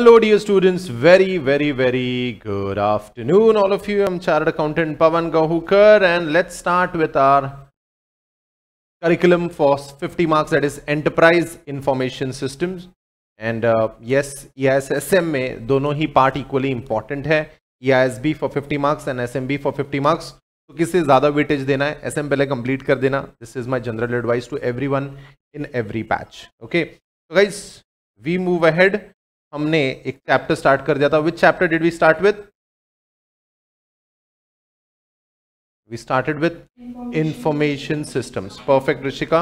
Hello dear students very very very good afternoon all of you am चार accountant Pawan Gahukar and let's start with our curriculum for 50 marks that is enterprise information systems and yes E I में दोनों ही part equally important है E for fifty marks and S M B for fifty marks तो किसे ज्यादा weightage देना है S M पहले कंप्लीट कर देना this is my general advice to everyone in every batch okay guys we move ahead हमने एक चैप्टर स्टार्ट कर दिया था which chapter did we start with we started with information systems perfect Rishika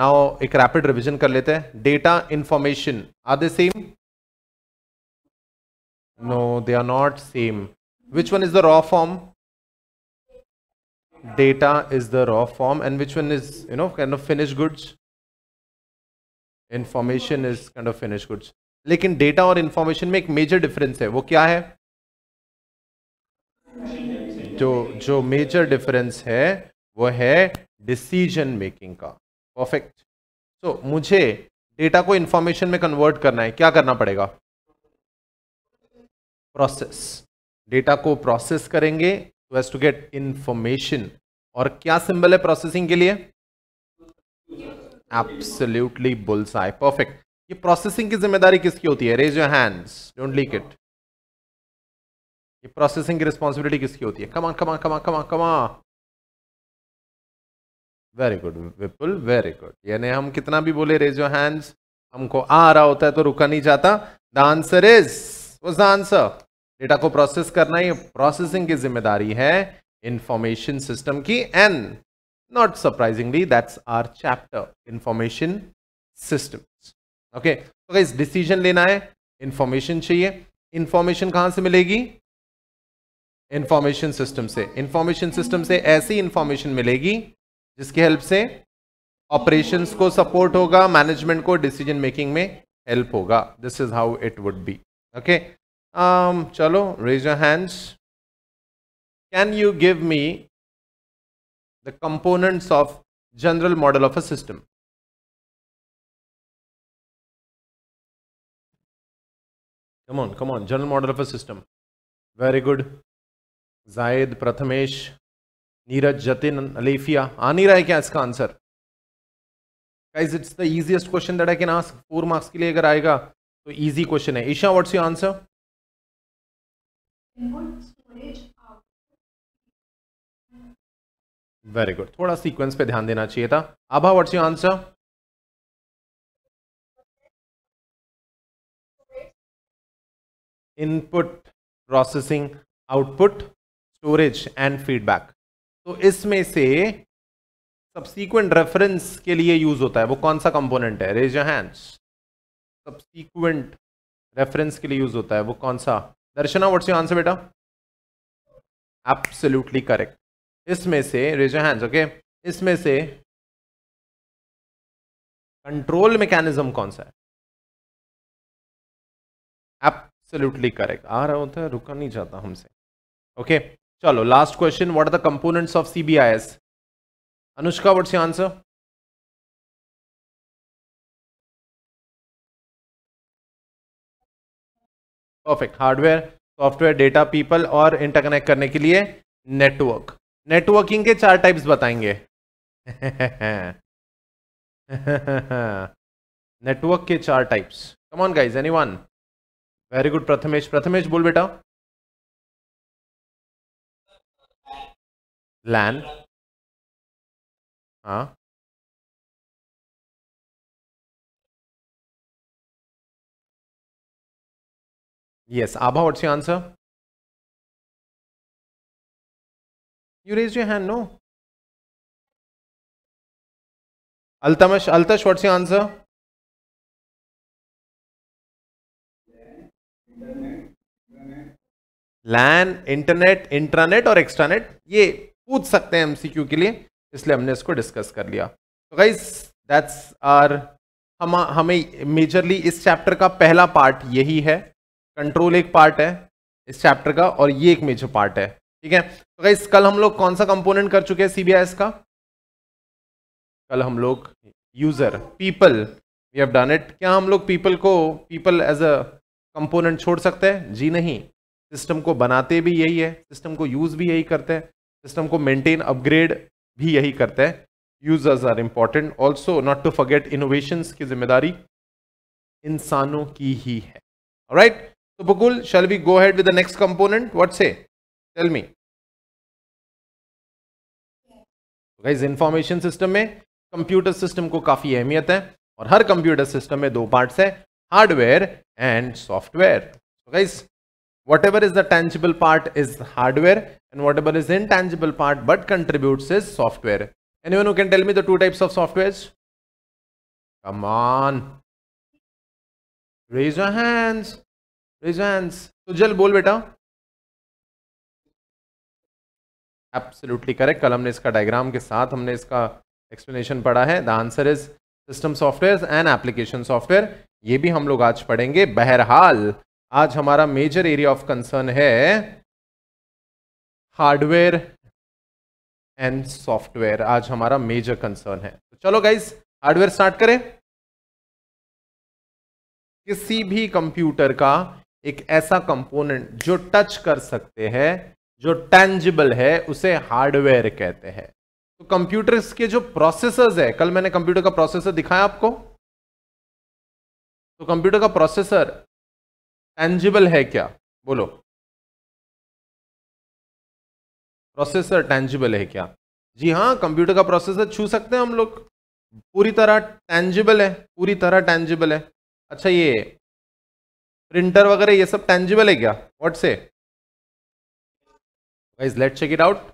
now एक rapid revision कर लेते हैं data information are they same no they are not same which one is the raw form data is the raw form and which one is you know kind of finish goods information is kind of finish goods लेकिन data और information में एक major difference है वो क्या है जो जो मेजर डिफरेंस है वो है डिसीजन मेकिंग का परफेक्ट तो मुझे डेटा को इंफॉर्मेशन में कन्वर्ट करना है क्या करना पड़ेगा प्रोसेस डेटा को प्रोसेस करेंगे तो एस टू गेट इंफॉर्मेशन और क्या सिंबल है प्रोसेसिंग के लिए एप्सल्यूटली बुल्स आए परफेक्ट ये प्रोसेसिंग की जिम्मेदारी किसकी होती है raise your hands don't leak it ये प्रोसेसिंग की रिस्पॉन्सिबिलिटी किसकी होती है कमा कमा कमा कमा कमा very good Vipul very good यानी हम कितना भी बोले रेज योर हैंड्स हमको आ रहा होता है तो रुका नहीं जाता the answer is was the answer data को प्रोसेस करना ही प्रोसेसिंग की जिम्मेदारी है इंफॉर्मेशन सिस्टम की and not surprisingly that's our chapter information system okay तो गाइस डिसीजन लेना है इंफॉर्मेशन चाहिए इंफॉर्मेशन कहां से मिलेगी इंफॉर्मेशन सिस्टम से इंफॉर्मेशन सिस्टम से ऐसी इंफॉर्मेशन मिलेगी जिसकी हेल्प से ऑपरेशन को सपोर्ट होगा मैनेजमेंट को डिसीजन मेकिंग में हेल्प होगा this is how it would be okay चलो raise your hands can you give me the components of general model of a system Come on, come on. General model of a system. Very good. Zaid, Prathamesh, Neeraj, Jatin, alifia Ani raha hai kya iska answer? Guys, it's the easiest question that I can ask. Four marks ke liye agar aayega to easy question hai Isha, what's your answer? Very good थोड़ा sequence पे ध्यान देना चाहिए था Abha what's your answer input processing output storage and feedback तो इसमें से subsequent reference के लिए यूज होता है वो कौन सा कंपोनेंट है रेज हैंड्स सबसीक्वेंट रेफरेंस के लिए यूज होता है वो कौन सा दर्शना व्हाट्स योर आंसर बेटा एब्सोल्युटली करेक्ट इसमें से रेज हैंड्स ओके इसमें से कंट्रोल मैकेनिज्म कौन सा है एब्सोल्युटली करेक्ट आ रहा होता है रुका नहीं जाता हमसे ओके okay, चलो last question what are the components of CBIS Anushka what's your answer perfect hardware software data people और इंटरकनेक्ट करने के लिए नेटवर्क नेटवर्किंग के चार टाइप्स बताएंगे नेटवर्क के चार types come on anyone very good Prathamesh Prathamesh बोल बेटा लैन हाँ yes Abha what's you answer you raise you hand no Altamash Altamash what's you answer LAN internet intranet और एक्स्ट्रानेट ये पूछ सकते हैं एमसीक्यू के लिए इसलिए हमने इसको डिस्कस कर लिया तो गाइस दैट्स आर हम हमें मेजरली इस चैप्टर का पहला पार्ट यही है कंट्रोल एक पार्ट है इस चैप्टर का और ये एक मेजर पार्ट है ठीक है तो गाइस कल हम लोग कौन सा कंपोनेंट कर चुके हैं सीबीआईएस का कल हम लोग user people we have done it क्या हम लोग पीपल को पीपल एज अ कंपोनेंट छोड़ सकते हैं जी नहीं सिस्टम को बनाते भी यही है सिस्टम को यूज़ भी यही करते हैं सिस्टम को मेंटेन अपग्रेड भी यही करते हैं users are important also not to forget innovation की जिम्मेदारी इंसानों की ही है राइट तो Bakul shall we go ahead with next component what say tell me इस इंफॉर्मेशन सिस्टम में कंप्यूटर सिस्टम को काफ़ी अहमियत है और हर कंप्यूटर सिस्टम में दो पार्ट्स है hardware and software whatever is the tangible part is hardware and whatever is intangible part but contributes is software anyone who can tell me the two types of softwares come on raise your hands raise your hands sujal bol beta absolutely correct कल हमने iska diagram ke sath humne iska explanation padha hai the answer is system softwares and application software ये भी हम लोग आज पढ़ेंगे बहरहाल आज हमारा मेजर एरिया ऑफ कंसर्न है हार्डवेयर एंड सॉफ्टवेयर आज हमारा मेजर कंसर्न है तो चलो गाइज हार्डवेयर स्टार्ट करें किसी भी कंप्यूटर का एक ऐसा कंपोनेंट जो टच कर सकते हैं जो टेंजिबल है उसे हार्डवेयर कहते हैं तो कंप्यूटर्स के जो प्रोसेसर्स है कल मैंने कंप्यूटर का प्रोसेसर दिखाया आपको तो कंप्यूटर का प्रोसेसर टेंजिबल है क्या बोलो प्रोसेसर टेंजिबल है क्या जी हाँ कंप्यूटर का प्रोसेसर छू सकते हैं हम लोग पूरी तरह टेंजिबल है पूरी तरह टेंजिबल है अच्छा ये प्रिंटर वगैरह ये सब टेंजिबल है क्या what say guys let check it out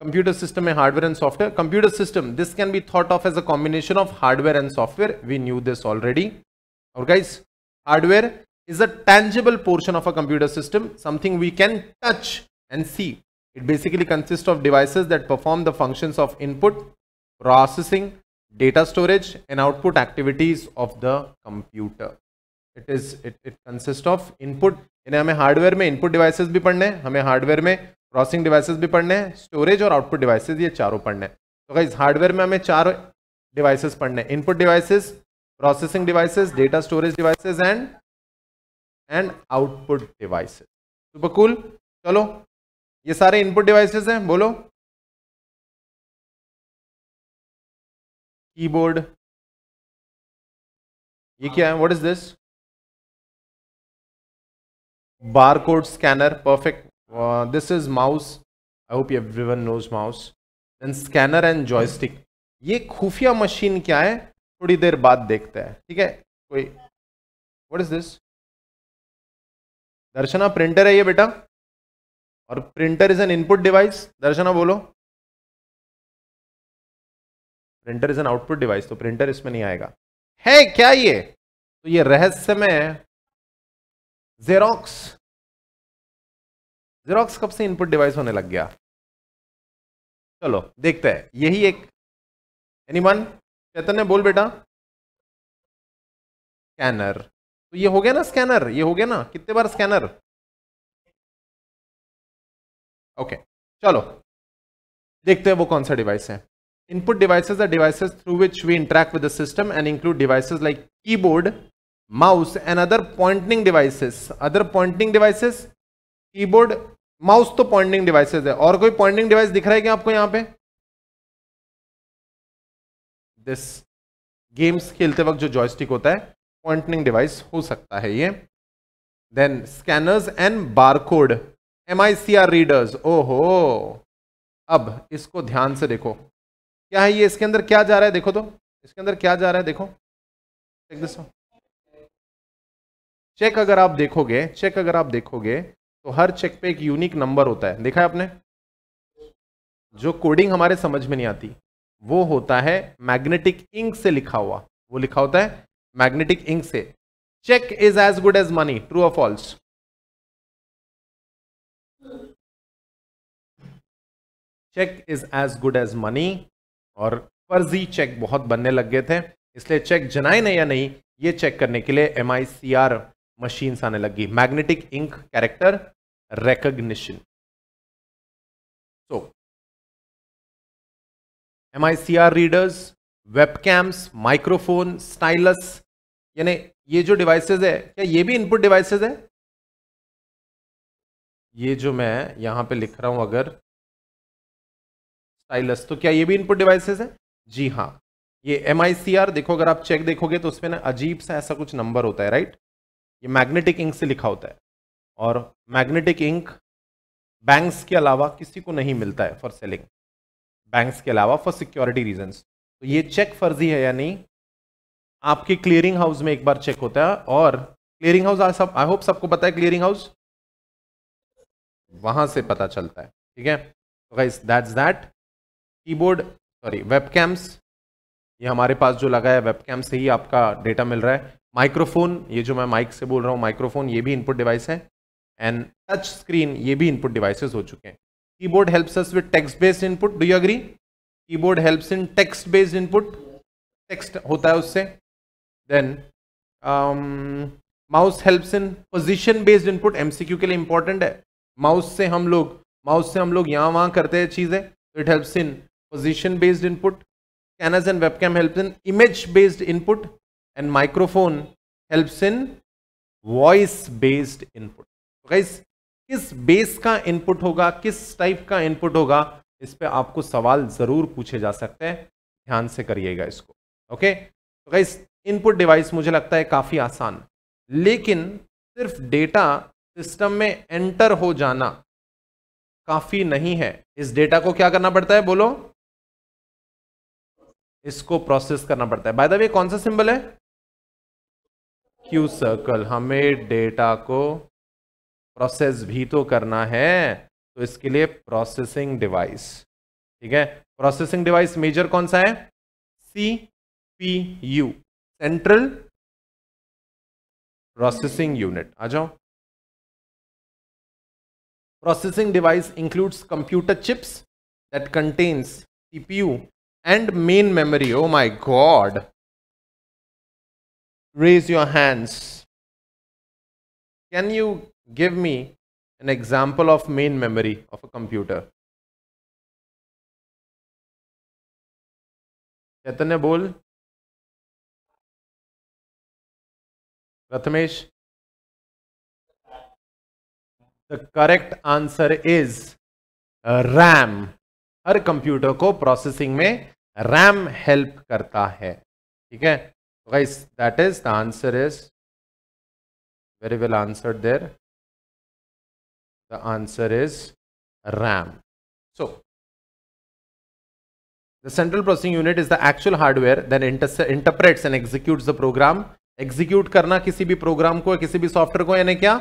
computer system and hardware and software computer system this can be thought of as a combination of hardware and software we knew this already or guys hardware is a tangible portion of a computer system something we can touch and see it basically consists of devices that perform the functions of input processing data storage and output activities of the computer It is. It consists of input. Of input इन्हें हमें hardware में input devices भी पढ़ने हैं हमें hardware में processing devices भी पढ़ने हैं स्टोरेज और आउटपुट डिवाइसेस ये चारों पढ़ने हैं तो गाइज हार्डवेयर में हमें चार डिवाइसेस पढ़ने हैं input devices processing devices data storage devices and and output devices super cool चलो ये सारे इनपुट डिवाइसेस हैं बोलो कीबोर्ड ये क्या है what is this bar code scanner perfect this is mouse I I hope everyone knows mouse. Then scanner and joystick. ये खुफिया मशीन क्या है थोड़ी देर बाद देखते हैं ठीक है कोई what is this Darshana printer है ये बेटा और printer is an input device Darshana बोलो printer is an output device तो प्रिंटर इसमें नहीं आएगा है क्या ये तो ये रहस्यमय जेरोक्स जेरोक्स कब से इनपुट डिवाइस होने लग गया चलो देखते हैं यही एक एनी वन चैतन्य बोल बेटा स्कैनर तो ये हो गया ना स्कैनर ये हो गया ना कितने बार स्कैनर ओके चलो देखते हैं वो कौन सा डिवाइस है input devices are devices through which we interact with the system and include devices like keyboard mouse and other pointing devices other pointing devices keyboard mouse तो पॉइंटिंग डिवाइसेस है और कोई पॉइंटिंग डिवाइस दिख रहा है क्या आपको यहां पे दिस गेम्स खेलते वक्त जो जॉयस्टिक होता है पॉइंटिंग डिवाइस हो सकता है ये then scanners and barcode M I C R readers ओहो अब इसको ध्यान से देखो क्या है ये इसके अंदर क्या जा रहा है देखो तो इसके अंदर क्या जा रहा है देखो चेक दिस चेक अगर आप देखोगे चेक अगर आप देखोगे तो हर चेक पे एक यूनिक नंबर होता है देखा है आपने जो कोडिंग हमारे समझ में नहीं आती वो होता है मैग्नेटिक इंक से लिखा हुआ वो लिखा होता है मैग्नेटिक इंक से cheque is as good as money true और false cheque is as good as money और फर्जी चेक बहुत बनने लग गए थे इसलिए चेक जनाए नहीं या नहीं ये चेक करने के लिए M I C R machines आने लगी magnetic ink character recognition so MICR readers, webcams, microphone stylus यानी ये जो डिवाइसेज है क्या ये भी इनपुट डिवाइसेज है ये जो मैं यहां पे लिख रहा हूं अगर स्टाइलस तो क्या ये भी इनपुट डिवाइसेज है जी हाँ ये एम देखो अगर आप चेक देखोगे तो उसमें ना अजीब सा ऐसा कुछ नंबर होता है राइट right? ये मैग्नेटिक इंक से लिखा होता है और मैग्नेटिक इंक बैंक्स के अलावा किसी को नहीं मिलता है फॉर सेलिंग बैंक्स के अलावा फॉर सिक्योरिटी रीजंस तो ये चेक फर्जी है या नहीं आपके क्लियरिंग हाउस में एक बार चेक होता है और क्लियरिंग हाउस आई होप सबको पता है क्लियरिंग हाउस वहां से पता चलता है ठीक है तो guys that's that keyboard sorry webcams ये हमारे पास जो लगा है वेबकैम से ही आपका डेटा मिल रहा है माइक्रोफोन ये जो मैं माइक से बोल रहा हूँ माइक्रोफोन ये भी इनपुट डिवाइस है एंड टच स्क्रीन ये भी इनपुट डिवाइसेस हो चुके हैं keyboard helps us with text based input do you agree keyboard helps in text based input text होता है उससे then mouse helps in position based input MCQ के लिए इंपॉर्टेंट है माउस से हम लोग माउस से हम लोग यहाँ वहाँ करते हैं चीज़ें तो it helps in position based input scanners and webcam helps in image based input and microphone helps in voice based input so तो guys किस बेस का इनपुट होगा किस टाइप का इनपुट होगा इस पे आपको सवाल जरूर पूछे जा सकते हैं ध्यान से करिएगा इसको ओके तो गाइस इनपुट डिवाइस मुझे लगता है काफ़ी आसान लेकिन सिर्फ डेटा सिस्टम में एंटर हो जाना काफ़ी नहीं है इस डेटा को क्या करना पड़ता है बोलो इसको प्रोसेस करना पड़ता है बाय द वे कौन सा सिंबल है क्यू सर्कल हमें डेटा को प्रोसेस भी तो करना है तो इसके लिए प्रोसेसिंग डिवाइस ठीक है प्रोसेसिंग डिवाइस मेजर कौन सा है C P U central processing unit आ जाओ processing device includes computer chips that contains CPU and main memory oh my god raise your hands. Can you give me an example of main memory of a computer? Chaitanya बोल Rathamesh? The correct answer is RAM. हर computer को processing में RAM help करता है ठीक है guys that is the answer is very well answered there the answer is ram so the central processing unit is the actual hardware then inter interprets and executes the program execute करना किसी भी programme को किसी भी software को यानी क्या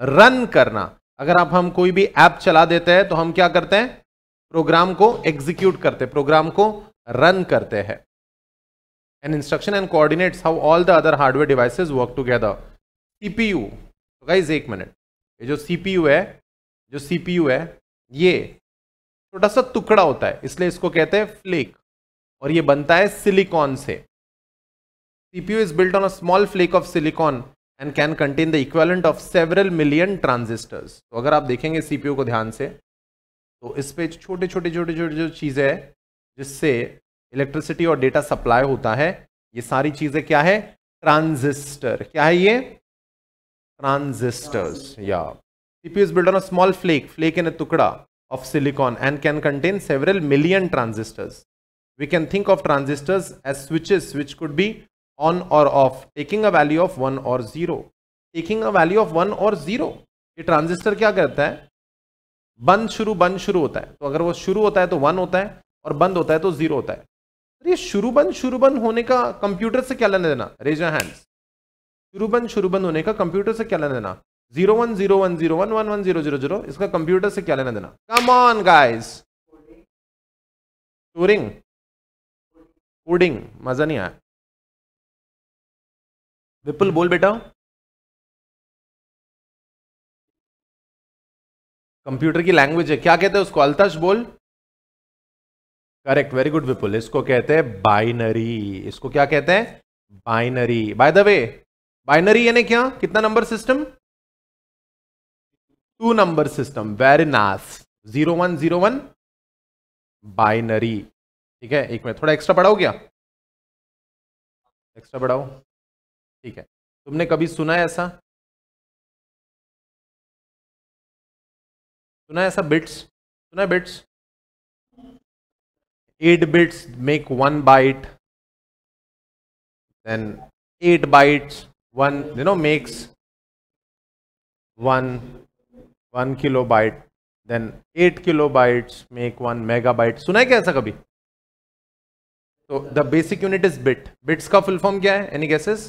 run करना अगर आप हम कोई भी ऐप चला देते हैं तो हम क्या करते हैं प्रोग्राम को एग्जीक्यूट करते प्रोग्राम को रन करते हैं an instruction and coordinates how all the other hardware devices work together cpu तो गाइज एक मिनट ये जो cpu है जो cpu है ये छोटा सा टुकड़ा होता है इसलिए इसको कहते हैं फ्लेक और ये बनता है सिलिकॉन से cpu is built on a small flake of silicon and can contain the equivalent of several million transistors तो अगर आप देखेंगे cpu को ध्यान से तो इस पे छोटे छोटे छोटे छोटे जो चीज़ें हैं जिससे इलेक्ट्रिसिटी और डेटा सप्लाई होता है ये सारी चीजें क्या है ट्रांजिस्टर क्या है ये ट्रांजिस्टर्स या CPU is on small flake flake in a टुकड़ा of silicon and can contain several million transistors we can think of transistors as switches which could be on और off taking a value of one और zero taking a value of one और zero ये transistor क्या करता है बंद शुरू बंद शुरू होता है तो अगर वो शुरू होता है तो वन होता है और बंद होता है तो जीरो होता है ये शुरूबंद शुरूबन होने का कंप्यूटर से क्या लेना देना रेज हैंड्स शुरूबन शुरूबन होने का कंप्यूटर से क्या लेना देना zero one zero one zero one one one zero zero zero इसका कंप्यूटर से क्या लेना देना कम ऑन गाइस टूरिंग कोडिंग मजा नहीं आया विपुल बोल बेटा कंप्यूटर की लैंग्वेज है क्या कहते हैं उसको अल्तश बोल करेक्ट वेरी गुड विपुल इसको कहते हैं बाइनरी इसको क्या कहते हैं binary by the way binary यानी क्या कितना number system two number system very nice zero one zero one binary ठीक है एक मिनट थोड़ा एक्स्ट्रा पढ़ाओ क्या एक्स्ट्रा पढ़ाओ ठीक है तुमने कभी सुना है ऐसा सुना है ऐसा बिट्स सुना है bits 8 bits make 1 byte then 8 bytes one you know makes 1 1 kilobyte then 8 kilobytes make 1 megabyte सुना है क्या ऐसा कभी तो the basic unit is bit bits का फुल फॉर्म क्या है एनी गैसेस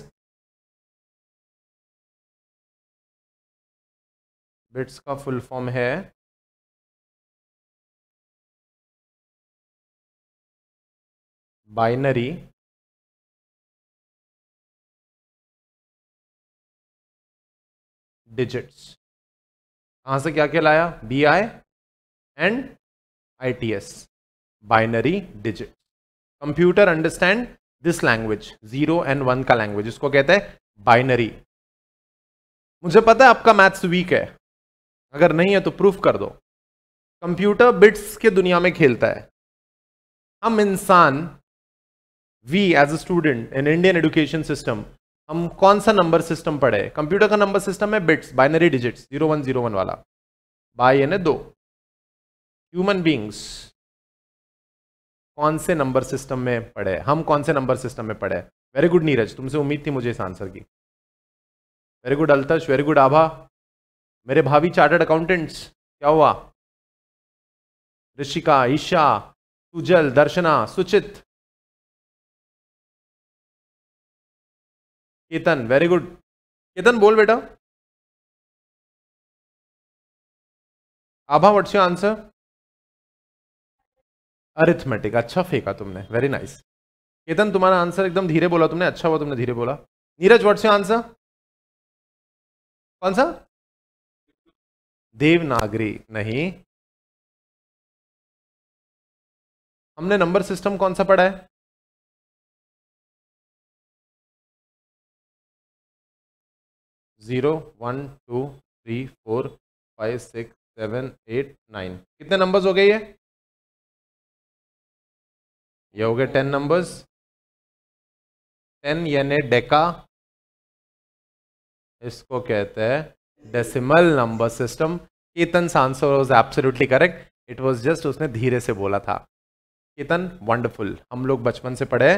बिट्स का फुल फॉर्म है binary digits कहां से क्या क्या लाया B I and I T S binary digit computer understand this language zero and one का लैंग्वेज इसको कहते हैं बाइनरी मुझे पता है आपका मैथ्स वीक है अगर नहीं है तो प्रूफ कर दो कंप्यूटर बिट्स के दुनिया में खेलता है हम इंसान we as a student in Indian education system हम कौन सा नंबर सिस्टम पढ़े कंप्यूटर का नंबर सिस्टम है bits binary digits zero one zero one वाला बाई यानी दो ह्यूमन बींग्स कौन से नंबर सिस्टम में पढ़े हम कौन से नंबर सिस्टम में पढ़े वेरी गुड नीरज तुमसे उम्मीद थी मुझे इस आंसर की very good Altash very good Abha मेरे भाभी चार्टर्ड अकाउंटेंट्स क्या हुआ ऋषिका ईशा सुजल दर्शना सुचित केतन वेरी गुड केतन बोल बेटा Abha what's your answer arithmetic अच्छा फेंका तुमने वेरी नाइस केतन तुम्हारा आंसर एकदम धीरे बोला तुमने अच्छा हुआ तुमने धीरे बोला नीरज व्हाट्स योर आंसर कौन सा देवनागरी नहीं हमने नंबर सिस्टम कौन सा पढ़ा है zero one two three four five six seven eight nine कितने नंबर्स हो गए ये हो गए टेन नंबर्स टेन यानी डेका इसको कहते हैं decimal number system Ketan answer was absolutely correct it was just उसने धीरे से बोला था केतन वंडरफुल हम लोग बचपन से पढ़े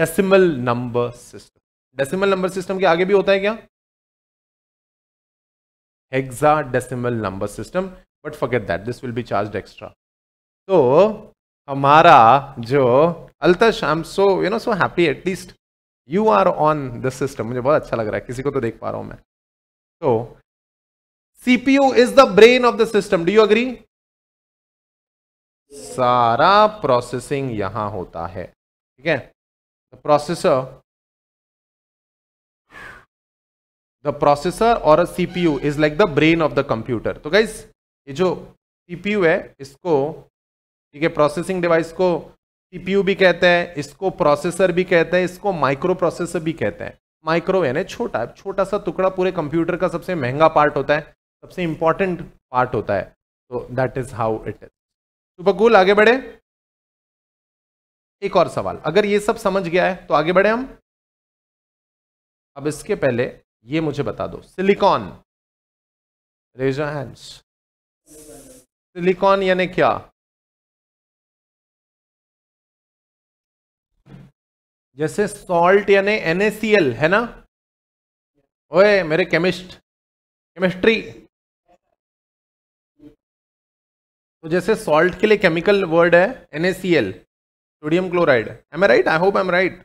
decimal number system decimal number system के आगे भी होता है क्या hexadecimal number system but forget that this will be charged extra so हमारा जो Altash I am so you know so happy at least you are on this system मुझे बहुत अच्छा लग रहा है किसी को तो देख पा रहा हूं मैं तो CPU is the brain of the system do you agree सारा प्रोसेसिंग यहां होता है ठीक है प्रोसेसर द प्रोसेसर और a CPU is like the brain of the computer तो गाइज ये जो सीपीयू है इसको ठीक है प्रोसेसिंग डिवाइस को सीपीयू भी कहते हैं इसको प्रोसेसर भी कहते हैं इसको माइक्रो प्रोसेसर भी कहते हैं माइक्रो यानी छोटा छोटा सा टुकड़ा पूरे कंप्यूटर का सबसे महंगा पार्ट होता है सबसे इंपॉर्टेंट पार्ट होता है तो that is how it is तो बकूल आगे बढ़े एक और सवाल अगर ये सब समझ गया है तो आगे बढ़े हम अब इसके पहले ये मुझे बता दो सिलिकॉन रेज हैंड्स सिलिकॉन यानी क्या जैसे सॉल्ट यानी एनएसीएल है ना ओए मेरे केमिस्ट केमिस्ट्री तो जैसे सॉल्ट के लिए केमिकल वर्ड है NaCl sodium chloride am right I hope am right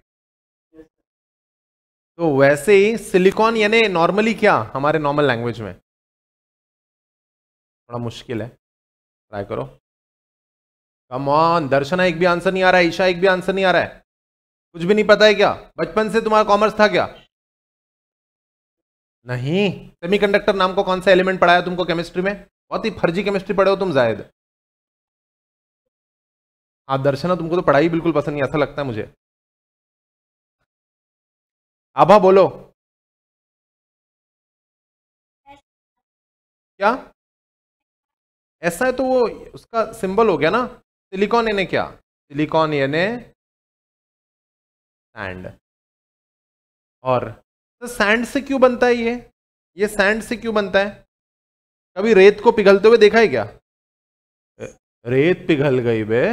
तो वैसे ही सिलिकॉन यानी नॉर्मली क्या हमारे नॉर्मल लैंग्वेज में थोड़ा मुश्किल है ट्राई करो कम ऑन दर्शना एक भी आंसर नहीं आ रहा है ईशा एक भी आंसर नहीं आ रहा है कुछ भी नहीं पता है क्या बचपन से तुम्हारा कॉमर्स था क्या नहीं सेमीकंडक्टर नाम को कौन सा एलिमेंट पढ़ाया तुमको केमिस्ट्री में बहुत ही फर्जी केमिस्ट्री पढ़े हो तुम जायद हाँ दर्शना तुमको तो पढ़ाई बिल्कुल पसंद नहीं ऐसा लगता है मुझे आभा बोलो क्या ऐसा है तो वो उसका सिंबल हो गया ना सिलिकॉन एने क्या सिलिकॉन एने सैंड और तो सैंड से क्यों बनता है ये ये सैंड से क्यों बनता है कभी रेत को पिघलते हुए देखा है क्या रेत पिघल गई बे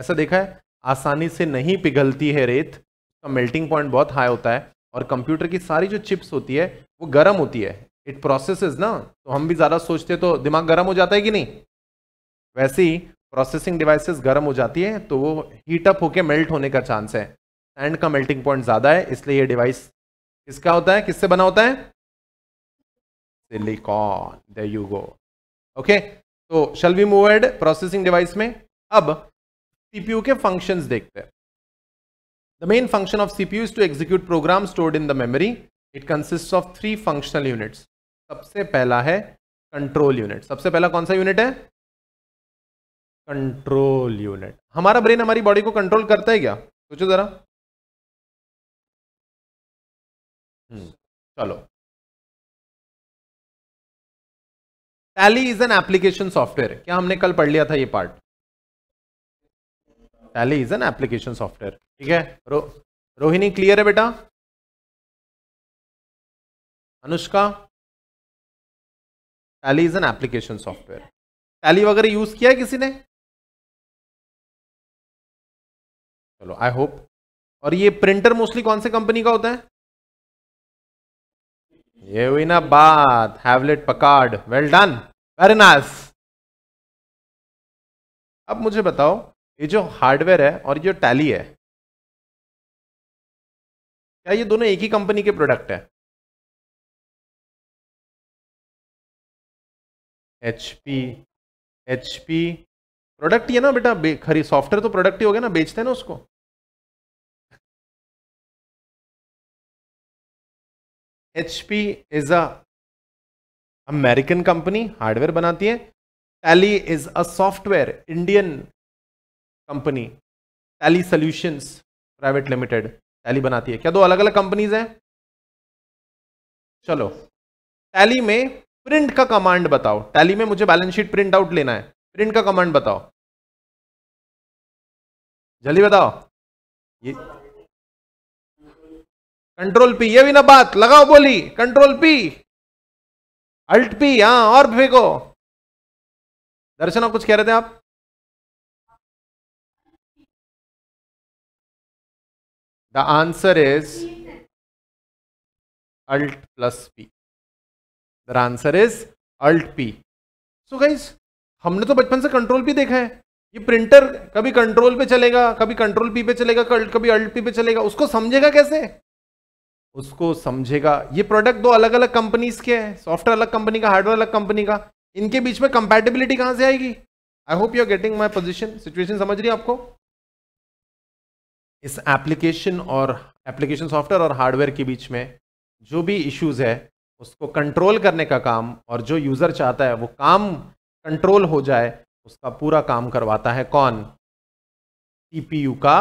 ऐसा देखा है आसानी से नहीं पिघलती है रेत का मेल्टिंग पॉइंट बहुत हाई होता है और कंप्यूटर की सारी जो चिप्स होती है वो गर्म होती है इट प्रोसेस ना तो हम भी ज़्यादा सोचते तो दिमाग गर्म हो जाता है कि नहीं वैसे ही प्रोसेसिंग डिवाइसेस गर्म हो जाती है तो वो हीट अप होके मेल्ट होने का चांस है सैंड का मेल्टिंग पॉइंट ज़्यादा है इसलिए ये डिवाइस किसका होता है किससे बना होता है silicon there you go okay तो shall we move ahead processing device में अब सीपीयू के फंक्शंस देखते हैं The main function of CPU is to execute program stored in the memory. It consists of three functional units. सबसे पहला है control unit. सबसे पहला कौन सा unit है Control unit. हमारा brain हमारी body को control करता है क्या सोचो जरा चलो Tally is an application software. क्या हमने कल पढ़ लिया था ये part? Tally is an application software ठीक है रो रोहिणी क्लियर है बेटा Anushka Tally is an application software Tally वगैरह यूज किया है किसी ने चलो आई होप और ये प्रिंटर मोस्टली कौन से कंपनी का होता है ये हुई ना बात Hewlett Packard well done very nice अब मुझे बताओ ये जो हार्डवेयर है और जो टैली है क्या ये दोनों एक ही कंपनी के प्रोडक्ट है H P H P product ही है ना बेटा खरी सॉफ्टवेयर तो प्रोडक्ट ही हो गया ना बेचते हैं ना उसको H P is a American company hardware बनाती है Tally is a software Indian company Tally Solutions Private Limited Tally बनाती है क्या दो अलग अलग कंपनीज हैं चलो टैली में प्रिंट का कमांड बताओ टैली में मुझे बैलेंस शीट प्रिंट आउट लेना है प्रिंट का कमांड बताओ जल्दी बताओ ये कंट्रोल पी ये भी ना बात लगाओ बोली कंट्रोल पी अल्ट पी हाँ और फेंको दर्शन कुछ कह रहे थे आप The answer is Alt plus P. The answer is Alt P. So guys, हमने तो बचपन से कंट्रोल पी देखा है ये प्रिंटर कभी कंट्रोल पे चलेगा कभी कंट्रोल पी पे चलेगा कभी अल्ट पी पे चलेगा उसको समझेगा कैसे उसको समझेगा ये प्रोडक्ट दो अलग अलग कंपनीज के हैं सॉफ्टवेयर अलग कंपनी का हार्डवेयर अलग कंपनी का इनके बीच में कंपेटेबिलिटी कहां से आएगी I hope you are getting my position situation समझ रही है आपको इस एप्लीकेशन और एप्लीकेशन सॉफ्टवेयर और हार्डवेयर के बीच में जो भी इश्यूज है उसको कंट्रोल करने का काम और जो यूज़र चाहता है वो काम कंट्रोल हो जाए उसका पूरा काम करवाता है कौन सीपीयू का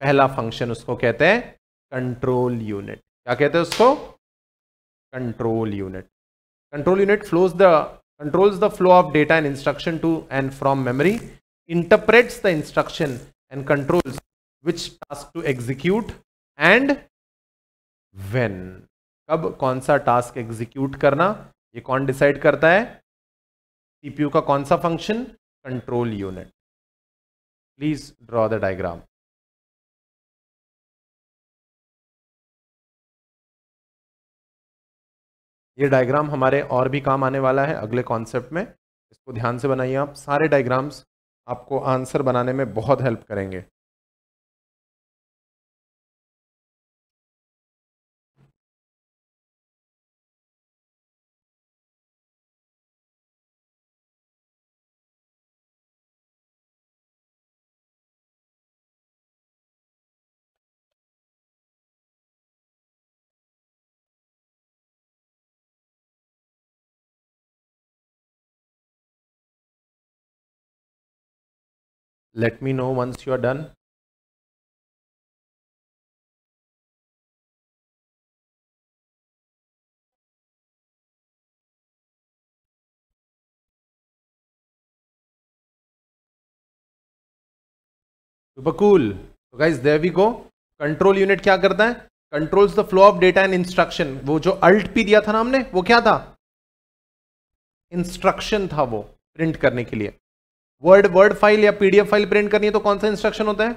पहला फंक्शन उसको कहते हैं कंट्रोल यूनिट क्या कहते हैं उसको control unit control unit flows the controls the flow of data and instruction to and from memory interprets the instruction and controls which task to execute and when कब कौन सा टास्क एग्जीक्यूट करना ये कौन डिसाइड करता है CPU का कौन सा function control unit please draw the diagram ये डायग्राम हमारे और भी काम आने वाला है अगले कॉन्सेप्ट में इसको ध्यान से बनाइए आप सारे डायग्राम्स आपको आंसर बनाने में बहुत हेल्प करेंगे let me know once you are done super cool तो guys there we go control unit क्या करता है controls the flow of data and instruction वो जो अल्ट पी दिया था ना हमने वो क्या था इंस्ट्रक्शन था वो प्रिंट करने के लिए वर्ड वर्ड फाइल या पीडीएफ फाइल प्रिंट करनी है तो कौन सा इंस्ट्रक्शन होता है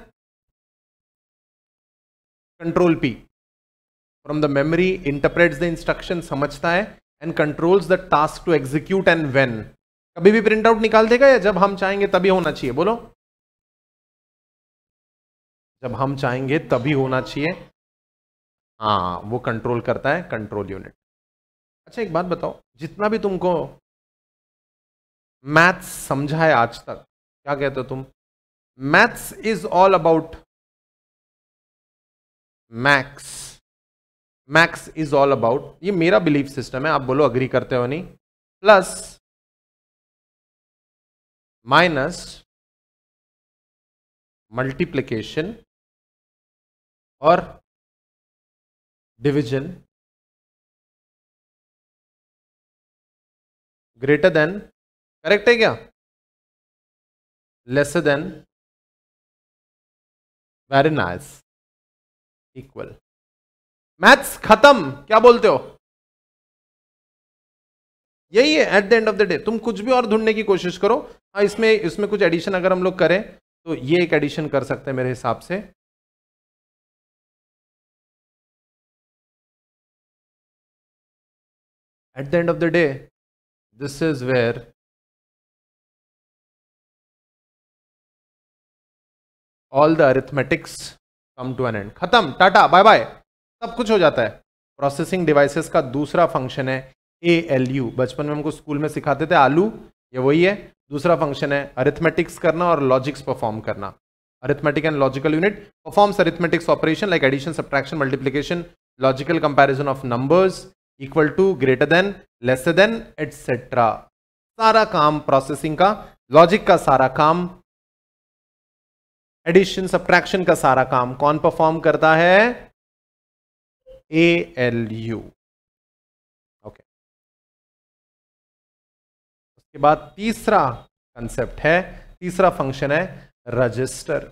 control P from the memory interprets the instruction समझता है and controls the task to execute and when कभी भी प्रिंट आउट निकाल देगा या जब हम चाहेंगे तभी होना चाहिए बोलो जब हम चाहेंगे तभी होना चाहिए हाँ वो कंट्रोल करता है कंट्रोल यूनिट अच्छा एक बात बताओ जितना भी तुमको मैथ्स समझा है आज तक क्या कहते हो तुम maths is all about maths maths is all about ये मेरा बिलीफ सिस्टम है आप बोलो अग्री करते हो नहीं प्लस माइनस मल्टीप्लीकेशन और डिवीजन ग्रेटर देन करेक्ट है क्या less than very nice equal maths खत्म क्या बोलते हो यही है at the end of the day तुम कुछ भी और ढूंढने की कोशिश करो हाँ इसमें इसमें कुछ एडिशन अगर हम लोग करें तो ये एक एडिशन कर सकते हैं मेरे हिसाब से at the end of the day this is where all the arithmetics come to an end खत्म टाटा बाय बाय सब कुछ हो जाता है प्रोसेसिंग डिवाइसेस का दूसरा फंक्शन है ए एल यू बचपन में हमको स्कूल में सिखाते थे आलू ये वही है दूसरा फंक्शन है अरिथमेटिक्स करना और लॉजिक्स परफॉर्म करना arithmetic and logical unit performs arithmetics operation like addition subtraction multiplication logical comparison of numbers equal to greater than lesser than etcetera सारा काम प्रोसेसिंग का लॉजिक का सारा काम एडिशन सब्ट्रैक्शन का सारा काम कौन परफॉर्म करता है ए एल यू ओके उसके बाद तीसरा कंसेप्ट है तीसरा फंक्शन है रजिस्टर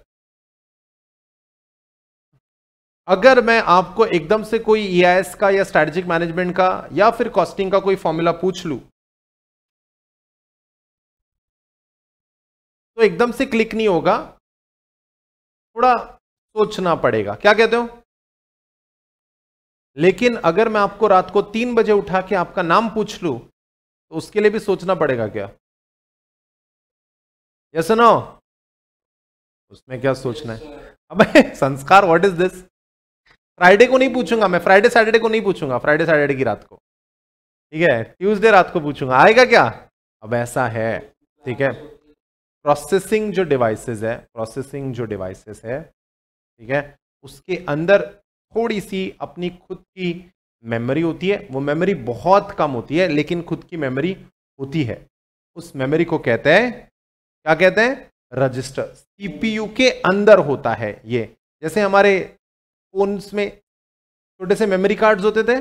अगर मैं आपको एकदम से कोई ई e का या स्ट्रेटेजिक मैनेजमेंट का या फिर कॉस्टिंग का कोई फॉर्मूला पूछ लू तो एकदम से क्लिक नहीं होगा थोड़ा सोचना पड़ेगा क्या कहते हो लेकिन अगर मैं आपको रात को तीन बजे उठा के आपका नाम पूछ लू तो उसके लिए भी सोचना पड़ेगा क्या यस नो उसमें क्या सोचना है अबे संस्कार व्हाट इज दिस फ्राइडे को नहीं पूछूंगा मैं फ्राइडे सैटरडे को नहीं पूछूंगा फ्राइडे सैटरडे की रात को ठीक है ट्यूसडे रात को पूछूंगा आएगा क्या अब ऐसा है ठीक है प्रोसेसिंग जो डिवाइसेस है प्रोसेसिंग जो डिवाइसेस है ठीक है उसके अंदर थोड़ी सी अपनी खुद की मेमोरी होती है वो मेमोरी बहुत कम होती है लेकिन खुद की मेमोरी होती है उस मेमोरी को कहते हैं क्या कहते हैं रजिस्टर सीपीयू के अंदर होता है ये जैसे हमारे फोन्स में छोटे से मेमोरी कार्ड्स होते थे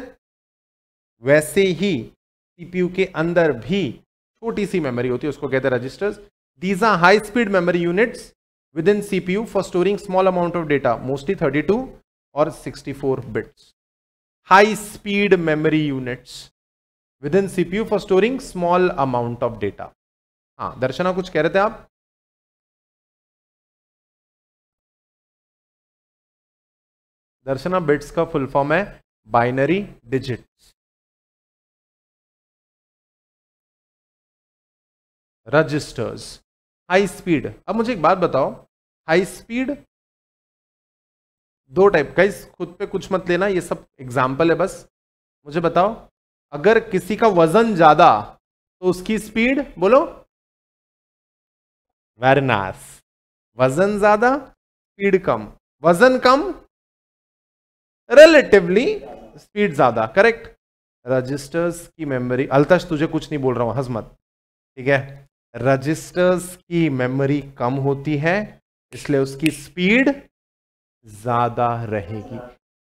वैसे ही सीपीयू के अंदर भी छोटी सी मेमोरी होती है उसको कहते हैं registers These are high speed memory units within CPU for storing small amount of data, mostly 32 or 64 bits. High speed memory units within CPU for storing small amount of data. हाँ दर्शना कुछ कह रहे थे आप दर्शना बिट्स का full form है binary digits registers high speed अब मुझे एक बात बताओ हाई स्पीड दो टाइप का खुद पे कुछ मत लेना ये सब एग्जाम्पल है बस मुझे बताओ अगर किसी का वजन ज्यादा तो उसकी स्पीड बोलो वेरनास वजन ज्यादा स्पीड कम वजन कम रिलेटिवली स्पीड ज्यादा करेक्ट रजिस्टर्स की मेमोरी अलतश तुझे कुछ नहीं बोल रहा हूं हजमत ठीक है रजिस्टर्स की मेमोरी कम होती है इसलिए उसकी स्पीड ज्यादा रहेगी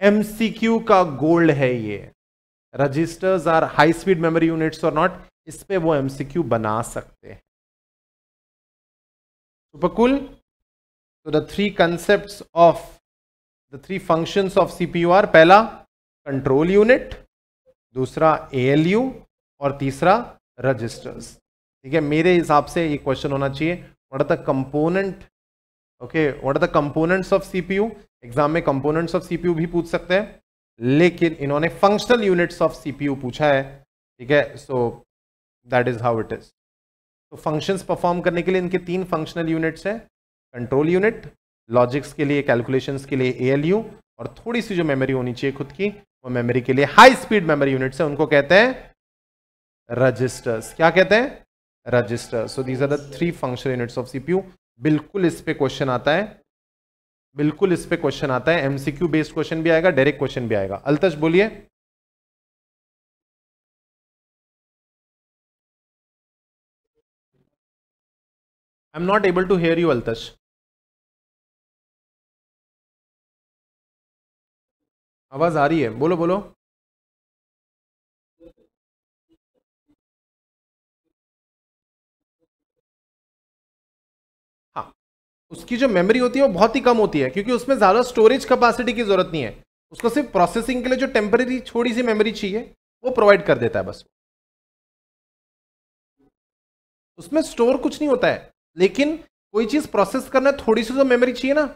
एमसीक्यू का गोल्ड है ये registers are high speed memory units और नॉट इस पे वो एमसीक्यू बना सकते हैं सुपकुल तो the three concept of the three function of CPU are पहला कंट्रोल यूनिट दूसरा एएलयू और तीसरा रजिस्टर्स ठीक है मेरे हिसाब से ये क्वेश्चन होना चाहिए what are the component okay what are the components of CPU exam में कंपोनेंट्स ऑफ सीपीयू भी पूछ सकते हैं लेकिन इन्होंने फंक्शनल यूनिट्स ऑफ सीपीयू पूछा है ठीक है so that is how it is तो फंक्शंस परफॉर्म करने के लिए इनके तीन फंक्शनल यूनिट्स हैं कंट्रोल यूनिट लॉजिक्स के लिए कैलकुलेशंस के लिए एएलयू और थोड़ी सी जो मेमोरी होनी चाहिए खुद की वो मेमोरी के लिए हाई स्पीड मेमोरी यूनिट्स है उनको कहते हैं रजिस्टर्स क्या कहते हैं register so these are the three function units of CPU बिल्कुल इस पे क्वेश्चन आता है बिल्कुल इस पे क्वेश्चन आता है एमसीक्यू बेस्ड क्वेश्चन भी आएगा डायरेक्ट क्वेश्चन भी आएगा अल्तज बोलिए I am not able to hear you Altash आवाज आ रही है बोलो बोलो उसकी जो मेमोरी होती है वो बहुत ही कम होती है क्योंकि उसमें ज़्यादा स्टोरेज कैपेसिटी की ज़रूरत नहीं है उसको सिर्फ प्रोसेसिंग के लिए जो टेम्परेरी छोटी सी मेमोरी चाहिए वो प्रोवाइड कर देता है बस उसमें स्टोर कुछ नहीं होता है लेकिन कोई चीज़ प्रोसेस करना है थोड़ी सी तो मेमोरी चाहिए ना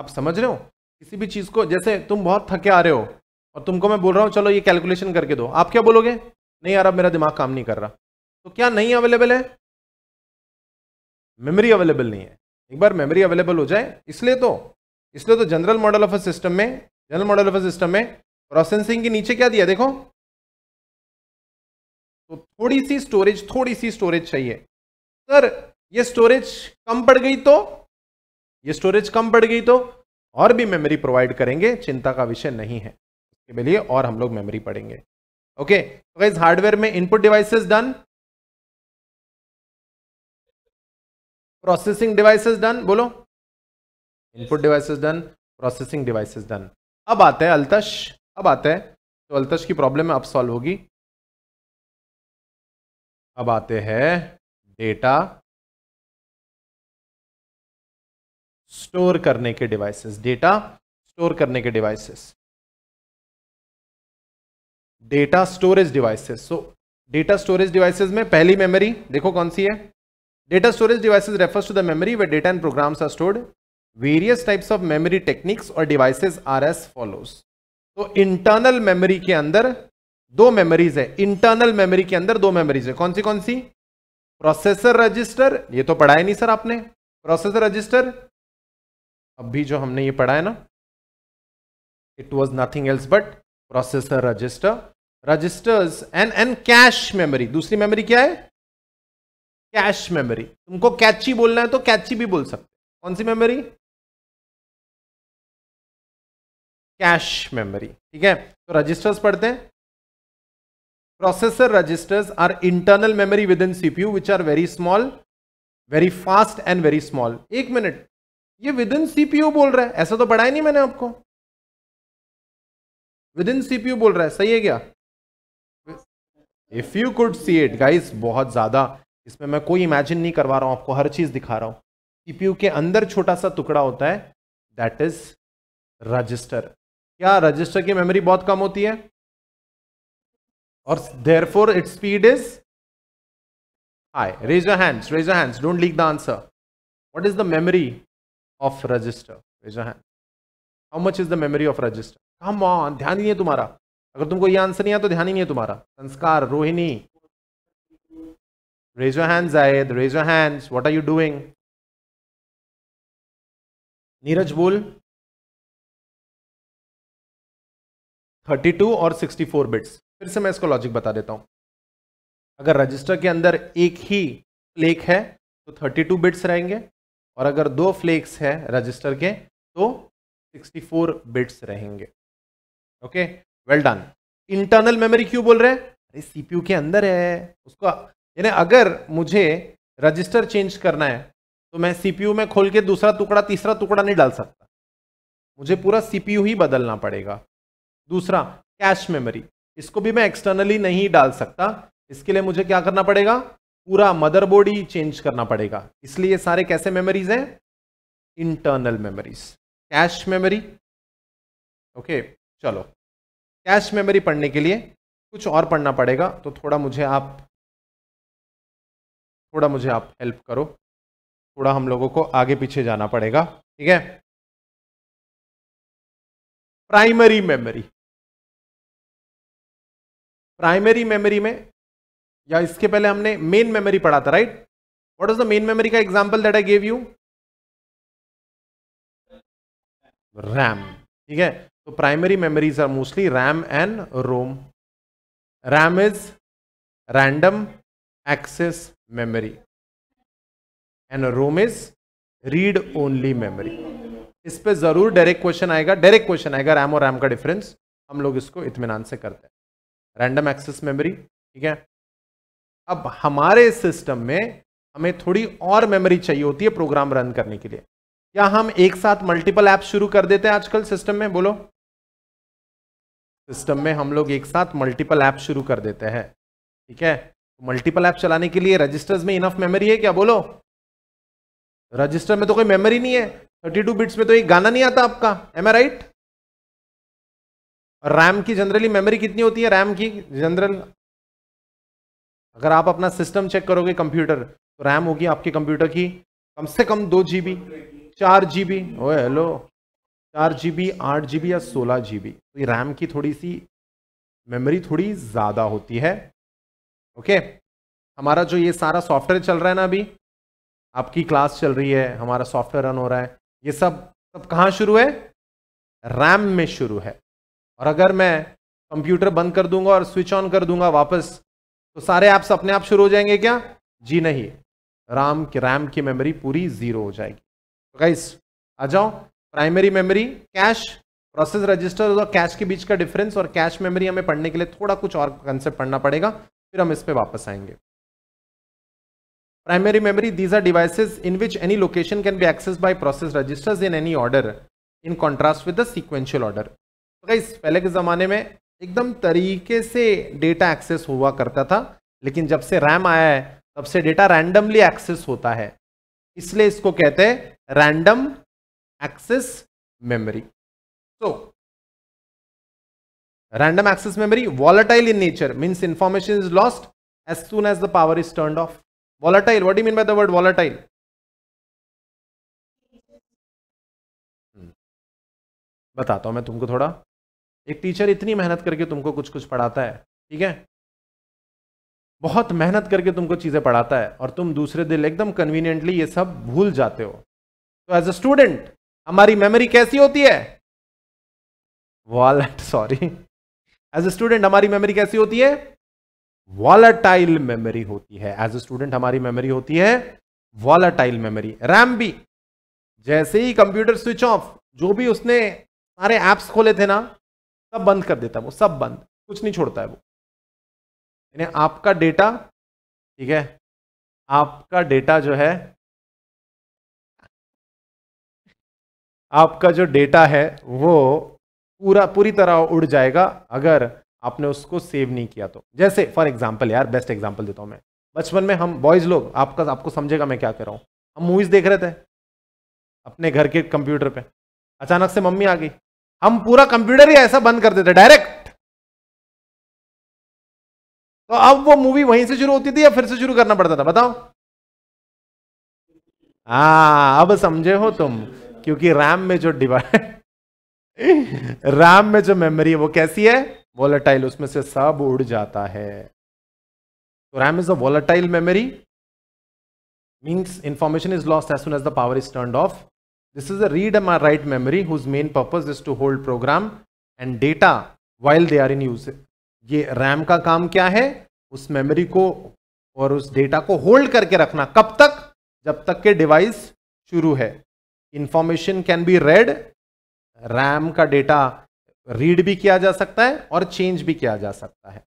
आप समझ रहे हो किसी भी चीज़ को जैसे तुम बहुत थके आ रहे हो और तुमको मैं बोल रहा हूँ चलो ये कैलकुलेशन करके दो आप क्या बोलोगे नहीं यार अब मेरा दिमाग काम नहीं कर रहा तो क्या नहीं अवेलेबल है मेमोरी अवेलेबल नहीं है एक बार मेमोरी अवेलेबल हो जाए इसलिए तो इसलिए तो general model of a system में general model of a system में प्रोसेसिंग के नीचे क्या दिया देखो तो थोड़ी सी स्टोरेज थोड़ी सी स्टोरेज चाहिए सर ये स्टोरेज कम पड़ गई तो ये स्टोरेज कम पड़ गई तो और भी मेमोरी प्रोवाइड करेंगे चिंता का विषय नहीं है इसके लिए और हम लोग मेमोरी पढ़ेंगे ओके तो गाइज हार्डवेयर में input devices done processing devices done बोलो input devices done processing devices done अब आते हैं अल्तश अब आते हैं तो अल्तश की प्रॉब्लम अब सॉल्व होगी अब आते हैं डेटा स्टोर करने के डिवाइसेस डेटा स्टोर करने के devices data storage devices so data storage devices में पहली मेमोरी देखो कौन सी है Data storage devices refers to the memory where data and programs are stored. Various types of memory techniques or devices are as follows. तो internal memory के अंदर दो मेमोरीज है इंटरनल मेमोरी के अंदर दो मेमोरीज है कौन सी कौन सी प्रोसेसर रजिस्टर ये तो पढ़ा है नहीं सर आपने प्रोसेसर रजिस्टर अब भी जो हमने ये पढ़ा है ना it was nothing else but processor register registers and and cache memory दूसरी मेमोरी क्या है कैश मेमोरी तुमको कैची बोलना है तो कैची भी बोल सकते कौन सी मेमोरी कैश मेमोरी ठीक है तो रजिस्टर्स पढ़ते हैं processor registers are internal memory within CPU which are very small very fast and very small एक मिनट ये विद इन सीपीयू बोल रहा है ऐसा तो पढ़ाया नहीं मैंने आपको विद इन सीपीयू बोल रहा है सही है क्या if you could see it guys बहुत ज्यादा इसमें मैं कोई इमेजिन नहीं करवा रहा हूं आपको हर चीज़ दिखा रहा हूं सीपीयू के अंदर छोटा सा टुकड़ा होता है दैट इज रजिस्टर क्या रजिस्टर की मेमोरी बहुत कम होती है और therefore it speed is high raise hands raise hands don't leak the answer what is the memory of register raise hand how much is the the of register हम ध्यान ही नहीं है तुम्हारा अगर तुमको ये आंसर नहीं आया तो ध्यान ही नहीं है तुम्हारा संस्कार Rohini Raise your hands, Zaid. Raise your hands. What are you doing? Neeraj Bull? 32 और 64 बिट्स फिर से मैं इसको लॉजिक बता देता हूं अगर रजिस्टर के अंदर एक ही फ्लेक है तो 32 बिट्स रहेंगे और अगर दो फ्लेक्स है रजिस्टर के तो 64 बिट्स रहेंगे okay well done internal memory क्यों बोल रहे हैं अरे सीपीयू के अंदर है उसको यानी अगर मुझे रजिस्टर चेंज करना है तो मैं सीपीयू में खोल के दूसरा टुकड़ा तीसरा टुकड़ा नहीं डाल सकता मुझे पूरा सीपीयू ही बदलना पड़ेगा दूसरा कैश मेमोरी इसको भी मैं एक्सटर्नली नहीं डाल सकता इसके लिए मुझे क्या करना पड़ेगा पूरा मदरबोर्ड ही चेंज करना पड़ेगा इसलिए सारे कैसे मेमोरीज हैं internal memories cache memory okay चलो कैश मेमोरी पढ़ने के लिए कुछ और पढ़ना पड़ेगा तो थोड़ा मुझे आप थोड़ा मुझे आप हेल्प करो थोड़ा हम लोगों को आगे पीछे जाना पड़ेगा ठीक है प्राइमरी मेमोरी प्राइमरी मेमोरी में या इसके पहले हमने मेन मेमोरी पढ़ा था right what is the main memory का example that I gave you RAM ठीक है तो primary memories are mostly RAM and ROM RAM is random access memory and ROM is read only memory इस पर ज़रूर direct question आएगा direct question आएगा RAM और रैम का डिफरेंस हम लोग इसको इतमान से करते हैं रैंडम एक्सेस मेमोरी ठीक है अब हमारे सिस्टम में हमें थोड़ी और मेमोरी चाहिए होती है प्रोग्राम रन करने के लिए क्या हम एक साथ मल्टीपल ऐप शुरू कर देते हैं आजकल सिस्टम में बोलो सिस्टम में हम लोग एक साथ मल्टीपल ऐप शुरू कर देते हैं ठीक है मल्टीपल ऐप चलाने के लिए रजिस्टर्स में इनफ मेमोरी है क्या बोलो रजिस्टर में तो कोई मेमोरी नहीं है थर्टी टू बिट्स में तो एक गाना नहीं आता आपका एम आई राइट रैम की जनरली मेमोरी कितनी होती है रैम की जनरल अगर आप अपना सिस्टम चेक करोगे कंप्यूटर तो रैम होगी आपके कंप्यूटर की कम से कम दो जी बी चार जी बी ओए हेलो चार जी बी आठ जी बी या सोलह जी बी तो रैम की थोड़ी सी मेमोरी थोड़ी ज़्यादा होती है ओके हमारा जो ये सारा सॉफ्टवेयर चल रहा है ना अभी आपकी क्लास चल रही है हमारा सॉफ्टवेयर रन हो रहा है ये सब सब कहाँ शुरू है रैम में शुरू है और अगर मैं कंप्यूटर बंद कर दूंगा और स्विच ऑन कर दूंगा वापस तो सारे ऐप्स अपने आप शुरू हो जाएंगे क्या जी नहीं राम की रैम की मेमोरी पूरी जीरो हो जाएगी तो गाइस आ जाओ primary memory cache process register और कैश के बीच का डिफरेंस और कैश मेमोरी हमें पढ़ने के लिए थोड़ा कुछ और कंसेप्ट पढ़ना पड़ेगा फिर हम इस पर वापस आएंगे primary memory these are devices in which any location can be access by process registers in any order in contrast with the sequential order इस पहले के ज़माने में एकदम तरीके से डेटा एक्सेस हुआ करता था लेकिन जब से रैम आया है तब से डेटा रैंडमली एक्सेस होता है इसलिए इसको कहते हैं रैंडम एक्सेस मेमोरी तो random access memory volatile in nature means information is lost as soon as the power is turn off volatile what you mean by the word volatile बताता हूं मैं तुमको थोड़ा एक टीचर इतनी मेहनत करके तुमको कुछ कुछ पढ़ाता है ठीक है बहुत मेहनत करके तुमको चीजें पढ़ाता है और तुम दूसरे दिन एकदम कन्वीनियंटली ये सब भूल जाते हो तो एज अ स्टूडेंट हमारी मेमोरी कैसी होती है volatile sorry as a student हमारी मेमोरी कैसी होती है वॉलाटाइल मेमोरी होती है एज ए स्टूडेंट हमारी मेमोरी होती है वॉलाटाइल मेमोरी रैम भी जैसे ही कंप्यूटर स्विच ऑफ जो भी उसने सारे ऐप्स खोले थे ना सब बंद कर देता है वो सब बंद कुछ नहीं छोड़ता है वो यानी आपका डेटा ठीक है आपका डेटा जो है आपका जो डेटा है वो पूरा पूरी तरह उड़ जाएगा अगर आपने उसको सेव नहीं किया तो जैसे फॉर एग्जाम्पल यार बेस्ट एग्जाम्पल देता हूँ मैं बचपन में हम बॉयज़ लोग आपका आपको समझेगा मैं क्या कर रहा हूँ हम मूवीज़ देख रहे थे अपने घर के कंप्यूटर पे अचानक से मम्मी आ गई हम पूरा कंप्यूटर ही ऐसा बंद कर देते डायरेक्ट तो अब वो मूवी वहीं से शुरू होती थी या फिर से शुरू करना पड़ता था बताओ हाँ अब समझे हो तुम क्योंकि रैम में जो डिवाइड रैम में जो मेमोरी है वो कैसी है वॉलेटाइल उसमें से सब उड़ जाता है तो RAM is a volatile memory means information is lost as soon as the power is turn off this is read read and write memory whose main purpose is to hold program and data while they are in use ये RAM का काम क्या है उस memory को और उस data को होल्ड करके रखना कब तक जब तक के डिवाइस शुरू है information can be read RAM का डेटा रीड भी किया जा सकता है और चेंज भी किया जा सकता है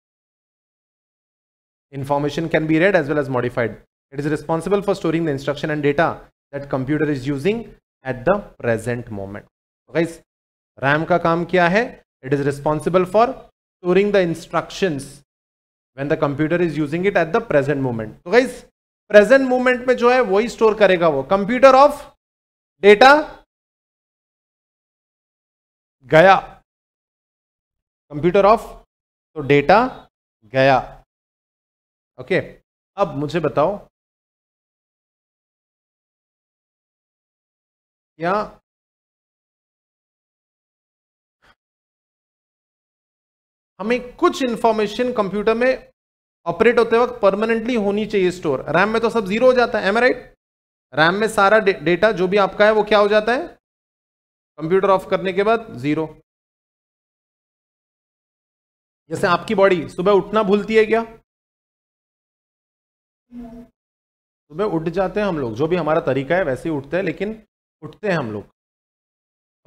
information can be read as well as modified it is responsible for storing the instruction and data that computer is using at the present moment RAM का काम क्या है it is responsible for storing the instruction when the computer is using it at the present moment तो guys present moment में जो है वही store करेगा वो कंप्यूटर ऑफ डेटा गया कंप्यूटर ऑफ तो डेटा गया ओके okay. अब मुझे बताओ क्या हमें कुछ इंफॉर्मेशन कंप्यूटर में ऑपरेट होते वक्त परमानेंटली होनी चाहिए स्टोर रैम में तो सब जीरो हो जाता है एम राइट रैम में सारा डेटा जो भी आपका है वो क्या हो जाता है कंप्यूटर ऑफ करने के बाद जीरो जैसे आपकी बॉडी सुबह उठना भूलती है क्या सुबह उठ जाते हैं हम लोग जो भी हमारा तरीका है वैसे ही उठते हैं लेकिन उठते हैं हम लोग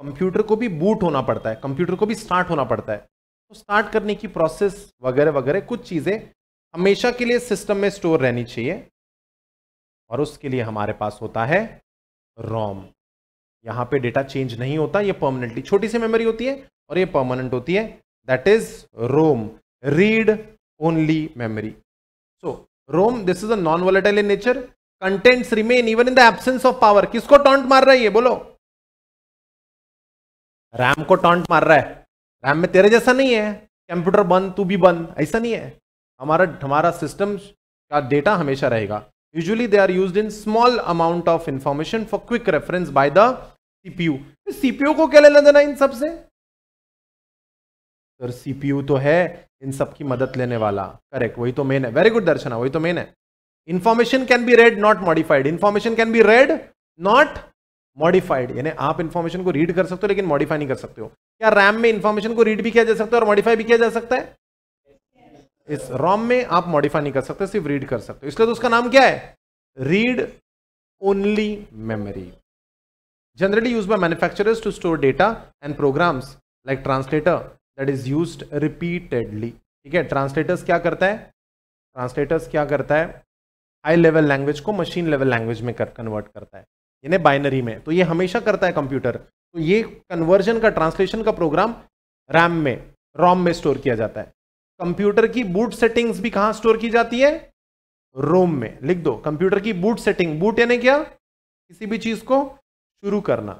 कंप्यूटर को भी बूट होना पड़ता है कंप्यूटर को भी स्टार्ट होना पड़ता है तो स्टार्ट करने की प्रोसेस वगैरह वगैरह कुछ चीज़ें हमेशा के लिए सिस्टम में स्टोर रहनी चाहिए और उसके लिए हमारे पास होता है रोम यहां पे डेटा चेंज नहीं होता ये परमानेंटली छोटी सी मेमोरी होती है और ये परमानेंट होती है that is ROM read only memory so ROM this is a non volatile in nature contents remain even in the absence of power किसको टॉन्ट मार रहा है ये बोलो रैम को टॉन्ट मार रहा है रैम में तेरे जैसा नहीं है कंप्यूटर बंद तू भी बंद ऐसा नहीं है हमारा हमारा सिस्टम का डेटा हमेशा रहेगा usually they are use in small amount of information for quick reference by the CPU CPU को क्या लेना देना इन सब से सर सीपीयू तो है इन सब की मदद लेने वाला करेक्ट वही तो मेन है वेरी गुड दर्शना वही तो मेन है information can be read not modified information can be read not modified यानी आप इंफॉर्मेशन को रीड कर सकते हो लेकिन मॉडिफाई नहीं कर सकते हो क्या रैम में इंफॉर्मेशन को रीड भी किया जा सकता है और मॉडिफाई भी किया जा सकता है इस रॉम में आप मॉडिफाई नहीं कर सकते सिर्फ रीड कर सकते हो इसलिए तो उसका नाम क्या है read only memory generally used by manufacturers to store data and programs like translator that is used repeatedly ठीक है translators क्या करता है translators क्या करता है हाई लेवल लैंग्वेज को मशीन लेवल लैंग्वेज में कर कन्वर्ट करता है यानी बाइनरी में तो ये हमेशा करता है कंप्यूटर तो ये कन्वर्जन का ट्रांसलेशन का प्रोग्राम रैम में रोम में स्टोर किया जाता है कंप्यूटर की बूट सेटिंग्स भी कहाँ स्टोर की जाती है रोम में लिख दो कंप्यूटर की बूट सेटिंग बूट यानी क्या किसी भी चीज को शुरू करना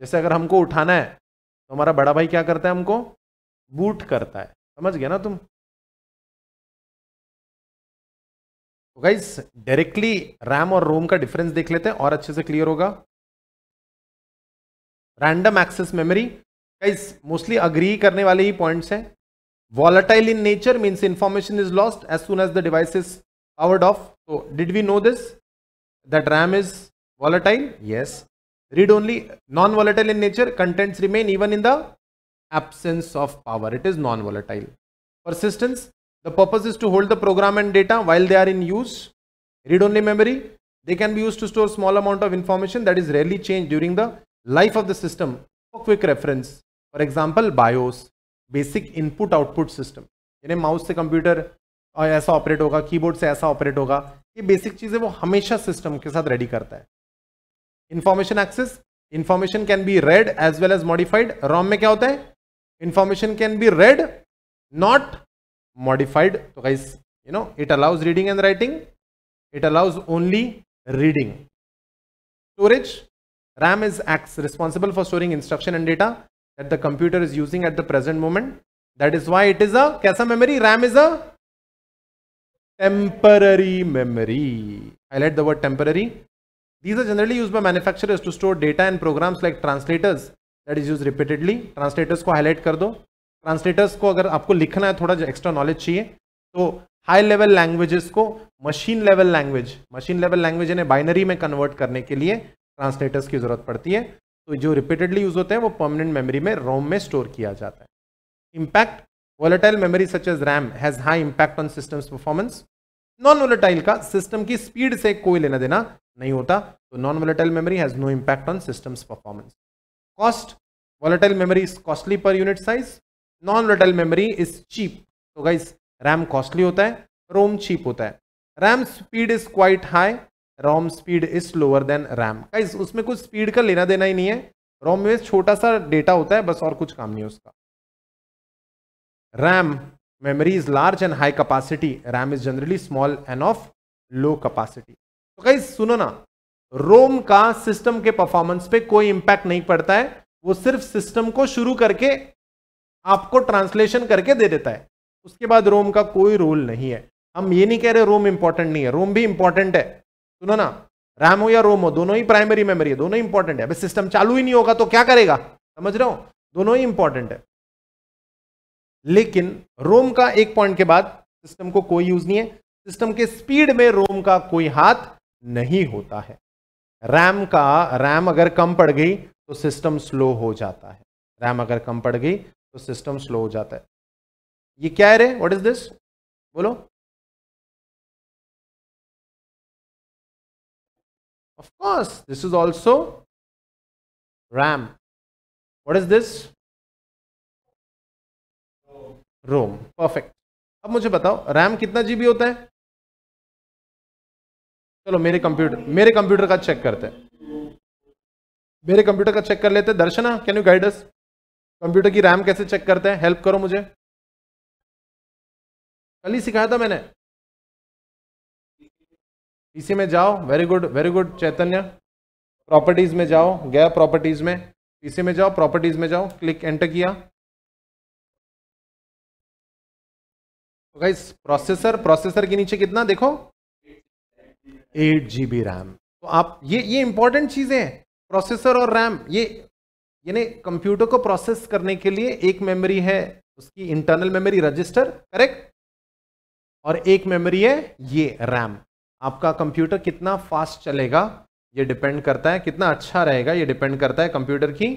जैसे अगर हमको उठाना है तो हमारा बड़ा भाई क्या करता है हमको बूट करता है समझ गया ना तुम तो गाइज डायरेक्टली रैम और रोम का डिफरेंस देख लेते हैं और अच्छे से क्लियर होगा random access memory guys mostly agree करने वाले ही पॉइंट्स हैं volatile in nature means information is lost as soon as the device is powered off तो did we know this that RAM is volatile yes read only non volatile in nature contents remain even in the absence of power it is non volatile persistence the purpose is to hold the program and data while they are in use read only memory they can be used to store small amount of information that is rarely changed during the life of the system for quick reference for example bios basic input output system यानी mouse se computer aisa operate hoga keyboard se aisa operate hoga ye basic cheeze wo hamesha system ke sath ready karta hai Information access: Information can be read as well as modified. ROM में क्या होता है information can be read not modified तो guys you know it allows reading and writing it allows only reading storage ram is responsible for storing instruction and data that the computer is using at the present moment that is why it is a kaisa memory ram is a temporary memory I highlight the word temporary These are generally used by manufacturers to store data and programs like translators that is used repeatedly. Translators ko highlight kar do Translators को अगर आपको लिखना है थोड़ा extra knowledge चाहिए तो high level languages को machine level language machine level language इन्हें binary mein convert karne ke liye translators ki zarurat padti hai तो जो रिपीटेडली यूज होते हैं वो परमानेंट मेमोरी में रोम में स्टोर किया जाता है impact volatile memory such as ram has high impact on systems performance non volatile का सिस्टम की स्पीड से कोई लेना देना नहीं होता तो non volatile memory has no impact on systems performance cost volatile memory is costly per unit size non volatile memory is cheap तो गाइस रैम कॉस्टली होता है रोम चीप होता है RAM speed is quite high ROM speed is lower than RAM guys उसमें कुछ speed का लेना देना ही नहीं है रोम में छोटा सा डेटा होता है बस और कुछ काम नहीं है उसका RAM memory is large and high capacity RAM is generally small and of low capacity तो कहीं सुनो ना रोम का सिस्टम के परफॉर्मेंस पे कोई इंपैक्ट नहीं पड़ता है वो सिर्फ सिस्टम को शुरू करके आपको ट्रांसलेशन करके दे देता है उसके बाद रोम का कोई रोल नहीं है हम ये नहीं कह रहे रोम इंपॉर्टेंट नहीं है रोम भी इंपॉर्टेंट है सुनो ना रैम हो या रोम हो दोनों ही प्राइमरी मेमोरी है दोनों इंपॉर्टेंट है अभी सिस्टम चालू ही नहीं होगा तो क्या करेगा समझ रहे हो दोनों ही इंपॉर्टेंट है लेकिन रोम का एक पॉइंट के बाद सिस्टम को कोई यूज नहीं है सिस्टम के स्पीड में रोम का कोई हाथ नहीं होता है रैम का रैम अगर कम पड़ गई तो सिस्टम स्लो हो जाता है रैम अगर कम पड़ गई तो सिस्टम स्लो हो जाता है ये क्या है रे व्हाट इज दिस बोलो of course this is also RAM what is this ROM perfect अब मुझे बताओ रैम कितना जीबी होता है चलो मेरे कंप्यूटर मेरे कंप्यूटर का चेक करते हैं मेरे कंप्यूटर का चेक कर लेते हैं Darshana can you guide us computer की रैम कैसे चेक करते हैं हेल्प करो मुझे कल ही सिखाया था मैंने इसी में जाओ very good very good Chaitanya properties में जाओ गया प्रॉपर्टीज में इसी में जाओ प्रॉपर्टीज में जाओ क्लिक एंटर किया तो गाइस प्रोसेसर प्रोसेसर के नीचे कितना देखो एट जी रैम तो आप ये ये इंपॉर्टेंट चीज़ें हैं प्रोसेसर और रैम ये यानी कंप्यूटर को प्रोसेस करने के लिए एक मेमोरी है उसकी इंटरनल मेमोरी रजिस्टर करेक्ट और एक मेमोरी है ये रैम आपका कंप्यूटर कितना फास्ट चलेगा ये डिपेंड करता है कितना अच्छा रहेगा ये डिपेंड करता है कंप्यूटर की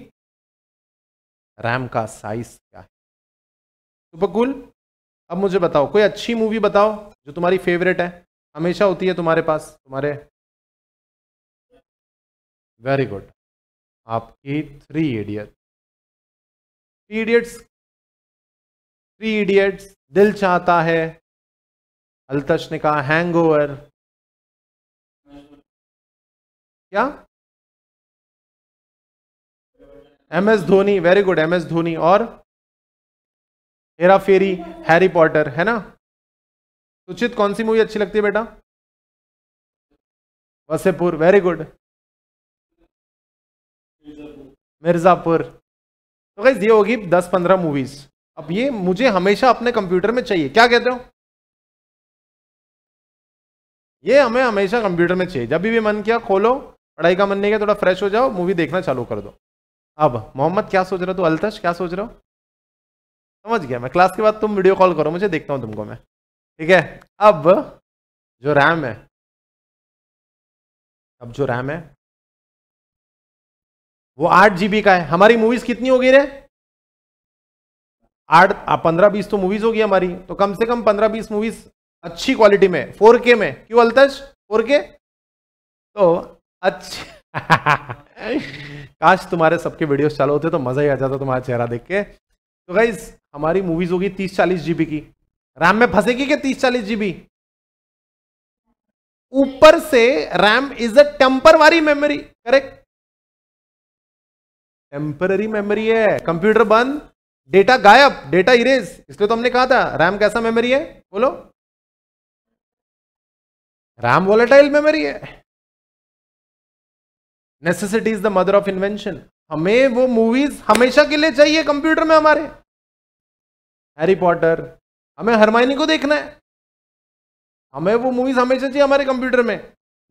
रैम का साइज क्या है सुपर कूल अब मुझे बताओ कोई अच्छी मूवी बताओ जो तुम्हारी फेवरेट है हमेशा होती है तुम्हारे पास तुम्हारे वेरी गुड आपकी three idiot three idiots three idiots Dil Chahta Hai अल्तश ने कहा हैंग क्या M S Dhoni very good M S Dhoni और हेरा फेरी हैरी पॉटर है ना सुचित कौन सी मूवी अच्छी लगती है बेटा वसेपुर वेरी गुड मिर्जापुर तो गाइज ये होगी दस पंद्रह मूवीज अब ये मुझे हमेशा अपने कंप्यूटर में चाहिए क्या कहते हो ये हमें हमेशा कंप्यूटर में चाहिए जब भी मन किया खोलो पढ़ाई का मन नहीं किया थोड़ा फ्रेश हो जाओ मूवी देखना चालू कर दो अब मोहम्मद क्या सोच रहे हो तू अल्तश क्या सोच रहे हो समझ गया मैं क्लास के बाद तुम वीडियो कॉल करो मुझे देखता हूँ तुमको मैं ठीक है अब जो रैम है अब जो रैम है वो आठ जीबी का है हमारी मूवीज कितनी हो गई रे आठ पंद्रह बीस तो मूवीज होगी हमारी तो कम से कम पंद्रह बीस मूवीज अच्छी क्वालिटी में फोर के में क्यों अलतज फोर के तो अच्छा काश तुम्हारे सबके वीडियोस चालू होते तो मजा ही आ जाता तुम्हारा चेहरा देख के तो गाइज हमारी मूवीज होगी तीस चालीस जीबी की रैम में फंसेगी क्या तीस चालीस जीबी ऊपर से RAM is a temporary memory correct temporary memory है कंप्यूटर बंद डेटा गायब डेटा इरेज इसलिए तो हमने कहा था रैम कैसा मेमोरी है बोलो रैम वॉलेटाइल मेमोरी है necessity is the mother of invention हमें वो मूवीज हमेशा के लिए चाहिए कंप्यूटर में हमारे हैरी पॉटर हमें हरमाइनी को देखना है हमें वो मूवीज हमेशा चाहिए हमारे कंप्यूटर में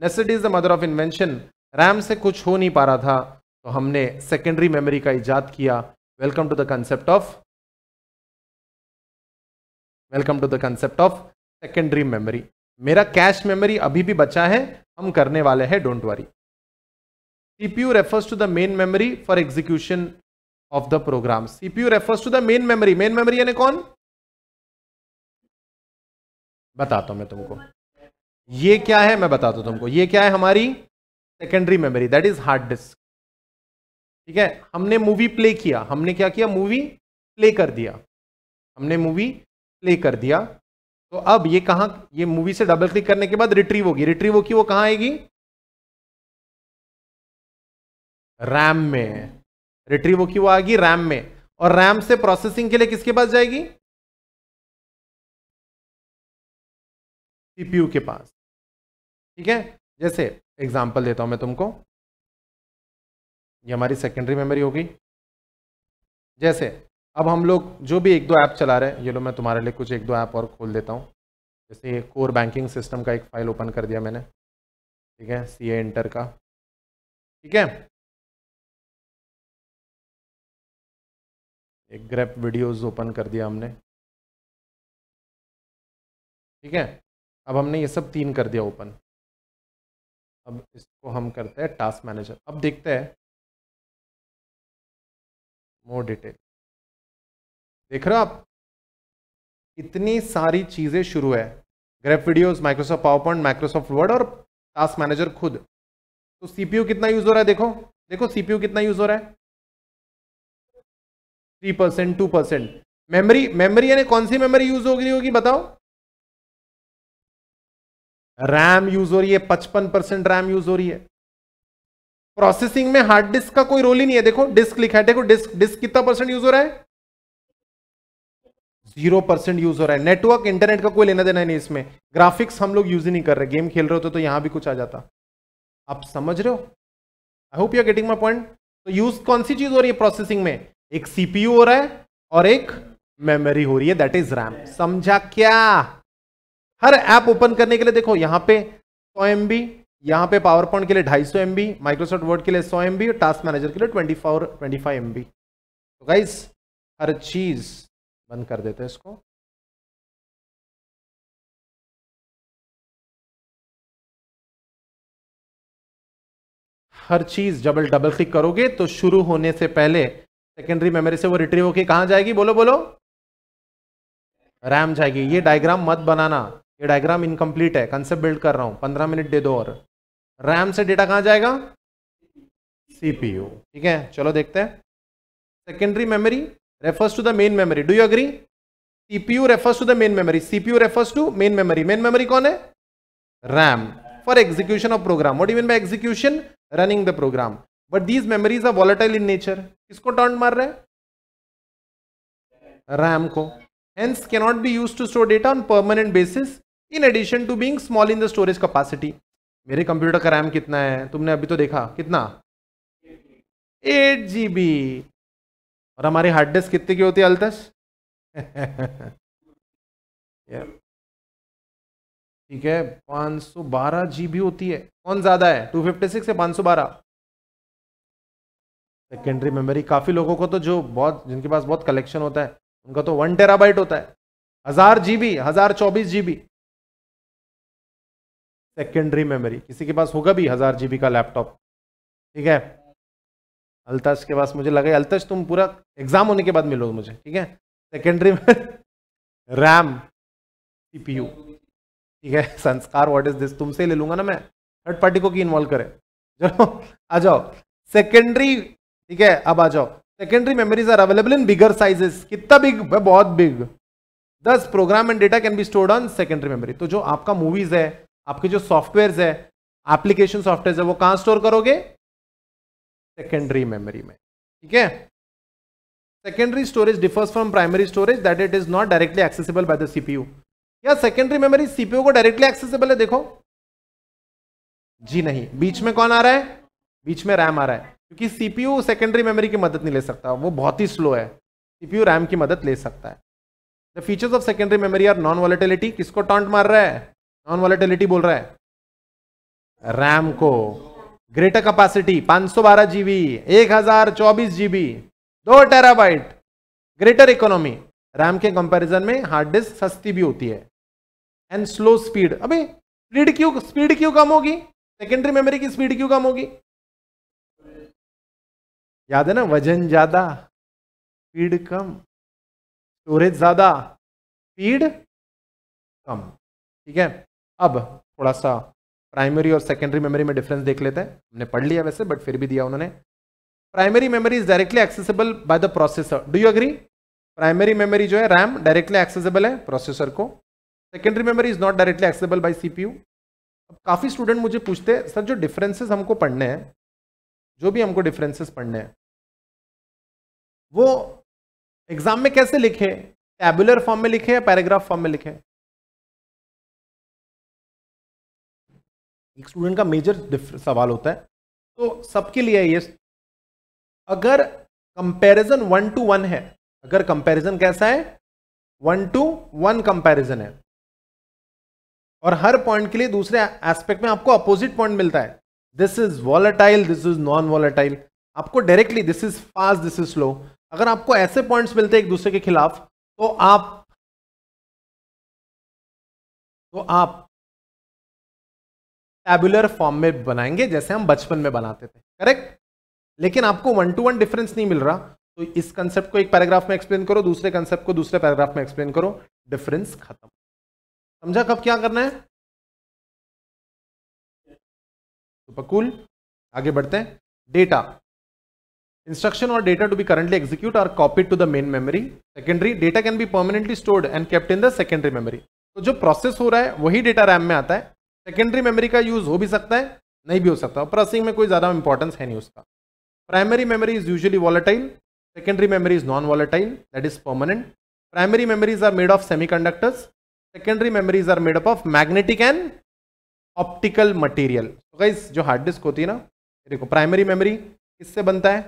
necessity is the mother of invention RAM से कुछ हो नहीं पा रहा था तो हमने सेकेंडरी मेमोरी का इजाद किया welcome to the concept of welcome to the concept of secondary memory मेरा कैश मेमोरी अभी भी बचा है हम करने वाले हैं don't worry CPU refers to the main memory for execution of the program CPU refers to the main memory main memory यानी कौन बताता हूं मैं तुमको ये क्या है मैं बताता हूं तुमको ये क्या है हमारी secondary memory that is hard disk ठीक है हमने मूवी प्ले किया हमने क्या किया मूवी प्ले कर दिया हमने मूवी प्ले कर दिया तो अब ये कहां ये मूवी से डबल क्लिक करने के बाद रिट्रीव होगी रिट्रीव होगी वो कहां आएगी रैम में रिट्रीव की वो आएगी रैम में और रैम से प्रोसेसिंग के लिए किसके पास जाएगी सीपीयू के पास ठीक है जैसे एग्जाम्पल देता हूं मैं तुमको ये हमारी सेकेंडरी मेमोरी होगी जैसे अब हम लोग जो भी एक दो ऐप चला रहे हैं ये लो मैं तुम्हारे लिए कुछ एक दो ऐप और खोल देता हूँ जैसे ये कोर बैंकिंग सिस्टम का एक फाइल ओपन कर दिया मैंने ठीक है सी इंटर का ठीक है एक ग्रैप वीडियोस ओपन कर दिया हमने ठीक है अब हमने ये सब तीन कर दिया ओपन अब इसको हम करते हैं टास्क मैनेजर अब देखते हैं मोर डिटेल देख रहे हो आप इतनी सारी चीज़ें शुरू है graph videos Microsoft PowerPoint Microsoft Word और टास्क मैनेजर खुद तो सीपीयू कितना यूज़ हो रहा है देखो देखो सीपीयू कितना यूज़ हो रहा है three percent two percent memory memory यानी कौन सी मेमरी यूज हो रही होगी बताओ रैम यूज हो रही है पचपन परसेंट रैम यूज हो रही है प्रोसेसिंग में हार्ड डिस्क का कोई रोल ही नहीं है देखो डिस्क लिखा है देखो डिस्क डिस्क कितना परसेंट यूज हो रहा है जीरो परसेंट यूज हो रहा है नेटवर्क इंटरनेट का कोई लेना देना नहीं इसमें ग्राफिक्स हम लोग यूज ही नहीं कर रहे गेम खेल रहे हो तो, तो यहां भी कुछ आ जाता आप समझ रहे हो I hope you are getting my point तो यूज कौन सी चीज हो रही है प्रोसेसिंग में एक सीपीयू हो रहा है और एक मेमोरी हो रही है दैट इज रैम समझा क्या हर ऐप ओपन करने के लिए देखो यहां पे सौ एम बी यहां पे पावर पॉइंट के लिए ढाई सौ एम बी माइक्रोसॉफ्ट वर्ड के लिए सौ एम बी और टास्क मैनेजर के लिए twenty four twenty five MB बी तो गाइज हर चीज बंद कर देते हैं इसको हर चीज डबल डबल क्लिक करोगे तो शुरू होने से पहले सेकेंडरी मेमोरी से वो रिट्रीव होके कहा जाएगी बोलो बोलो रैम जाएगी ये डायग्राम मत बनाना ये डायग्राम इनकम्प्लीट है कंसेप्ट बिल्ड कर रहा हूं पंद्रह मिनट दे दो और रैम से डेटा कहां जाएगा सीपीयू ठीक है चलो देखते हैं secondary memory refers to the main memory do you agree CPU refers to the main memory CPU refers to main memory main memory कौन है RAM for execution of program what even by execution running the program but these memories are volatile in nature किसको taunt मार रहे हैं RAM को hence cannot be use to store data on permanent basis in addition to being small in the storage capacity मेरे computer का RAM कितना है तुमने अभी तो देखा कितना एट जी बी और हमारे हार्ड डिस्क कितने की होती है अल्तश ठीक है पाँच सौ बारह जी बी होती है कौन ज्यादा है टू फिफ्टी सिक्स या पाँच सौ बारह सेकेंडरी मेमोरी काफ़ी लोगों को तो जो बहुत जिनके पास बहुत कलेक्शन होता है उनका तो वन टेराबाइट होता है हज़ार जी बी हज़ार चौबीस जी बी सेकेंडरी मेमोरी किसी के पास होगा भी हज़ार जी बी का लैपटॉप ठीक है अल्तश के पास मुझे लगा अल्तश तुम पूरा एग्ज़ाम होने के बाद मिलो मुझे ठीक है सेकेंडरी में रैम सीपीयू ठीक है संस्कार व्हाट इज दिस तुमसे ले लूंगा ना मैं थर्ड पार्टी को की इन्वॉल्व करे चलो आ जाओ सेकेंडरी ठीक है अब आ जाओ secondary memories are available in bigger sizes कितना बिग बहुत big thus program and data can be stored on secondary memory तो जो आपका मूवीज है आपके जो सॉफ्टवेयर है एप्लीकेशन सॉफ्टवेयर है वो कहां स्टोर करोगे सेकेंडरी मेमोरी में ठीक है secondary storage differs from primary storage that it is not directly accessible by the CPU या सेकेंडरी मेमोरी सीपीयू को डायरेक्टली एक्सेसिबल है देखो जी नहीं बीच में कौन आ रहा है बीच में रैम आ रहा है क्योंकि सीपीयू सेकेंडरी मेमोरी की मदद नहीं ले सकता वो बहुत ही स्लो है सीपीयू रैम की मदद ले सकता है the features of secondary memory are non volatility किसको टॉन्ट मार रहा है नॉन वॉलेटिलिटी बोल रहा है रैम को ग्रेटर कैपेसिटी 512 जीबी चौबीस जीबी दो टेराबाइट ग्रेटर इकोनॉमी रैम के कंपैरिजन में हार्ड डिस्क सस्ती भी होती है एंड स्लो स्पीड अभी स्पीड क्यों स्पीड क्यों कम होगी सेकेंडरी मेमोरी की स्पीड क्यों कम होगी याद है ना वजन ज्यादा स्पीड कम स्टोरेज ज्यादा स्पीड कम ठीक है अब थोड़ा सा प्राइमरी और सेकेंडरी मेमोरी में डिफरेंस देख लेते हैं हमने पढ़ लिया वैसे बट फिर भी दिया उन्होंने primary memory is directly accessible by the processor do you agree primary memory जो है रैम डायरेक्टली एक्सेसिबल है प्रोसेसर को secondary memory is not directly accessible by CPU अब काफ़ी स्टूडेंट मुझे पूछते हैं सर जो डिफरेंसेस हमको पढ़ने हैं जो भी हमको डिफरेंसेस पढ़ने हैं वो एग्जाम में कैसे लिखे टैबुलर फॉर्म में लिखे या पैराग्राफ फॉर्म में लिखे एक स्टूडेंट का मेजर सवाल होता है तो सबके लिए ये अगर कंपैरिजन वन टू वन है अगर कंपैरिजन कैसा है वन टू वन कंपैरिजन है और हर पॉइंट के लिए दूसरे एस्पेक्ट में आपको अपोजिट पॉइंट मिलता है this is volatile this is non volatile आपको directly this is fast this is slow अगर आपको ऐसे पॉइंट्स मिलते हैं एक दूसरे के खिलाफ तो आप तो आप टैबुलर फॉर्म में बनाएंगे जैसे हम बचपन में बनाते थे करेक्ट लेकिन आपको वन टू वन डिफरेंस नहीं मिल रहा तो इस कंसेप्ट को एक पैराग्राफ में एक्सप्लेन करो दूसरे कंसेप्ट को दूसरे पैराग्राफ में एक्सप्लेन करो डिफरेंस खत्म समझा कब क्या करना है तो पकुल आगे बढ़ते हैं डेटा इंस्ट्रक्शन और data to be currently execute are copy to the main memory secondary data can be permanently stored and kept in the secondary memory तो जो प्रोसेस हो रहा है वही डेटा रैम में आता है सेकेंडरी मेमोरी का यूज हो भी सकता है नहीं भी हो सकता प्रोसेसिंग में कोई ज़्यादा इंपॉर्टेंस है नहीं उसका primary memory is usually volatile secondary memory is non volatile that is permanent primary memories are made of semiconductors secondary memories are made up of magnetic and optical material guys जो hard disk होती है ना देखो primary memory किससे बनता है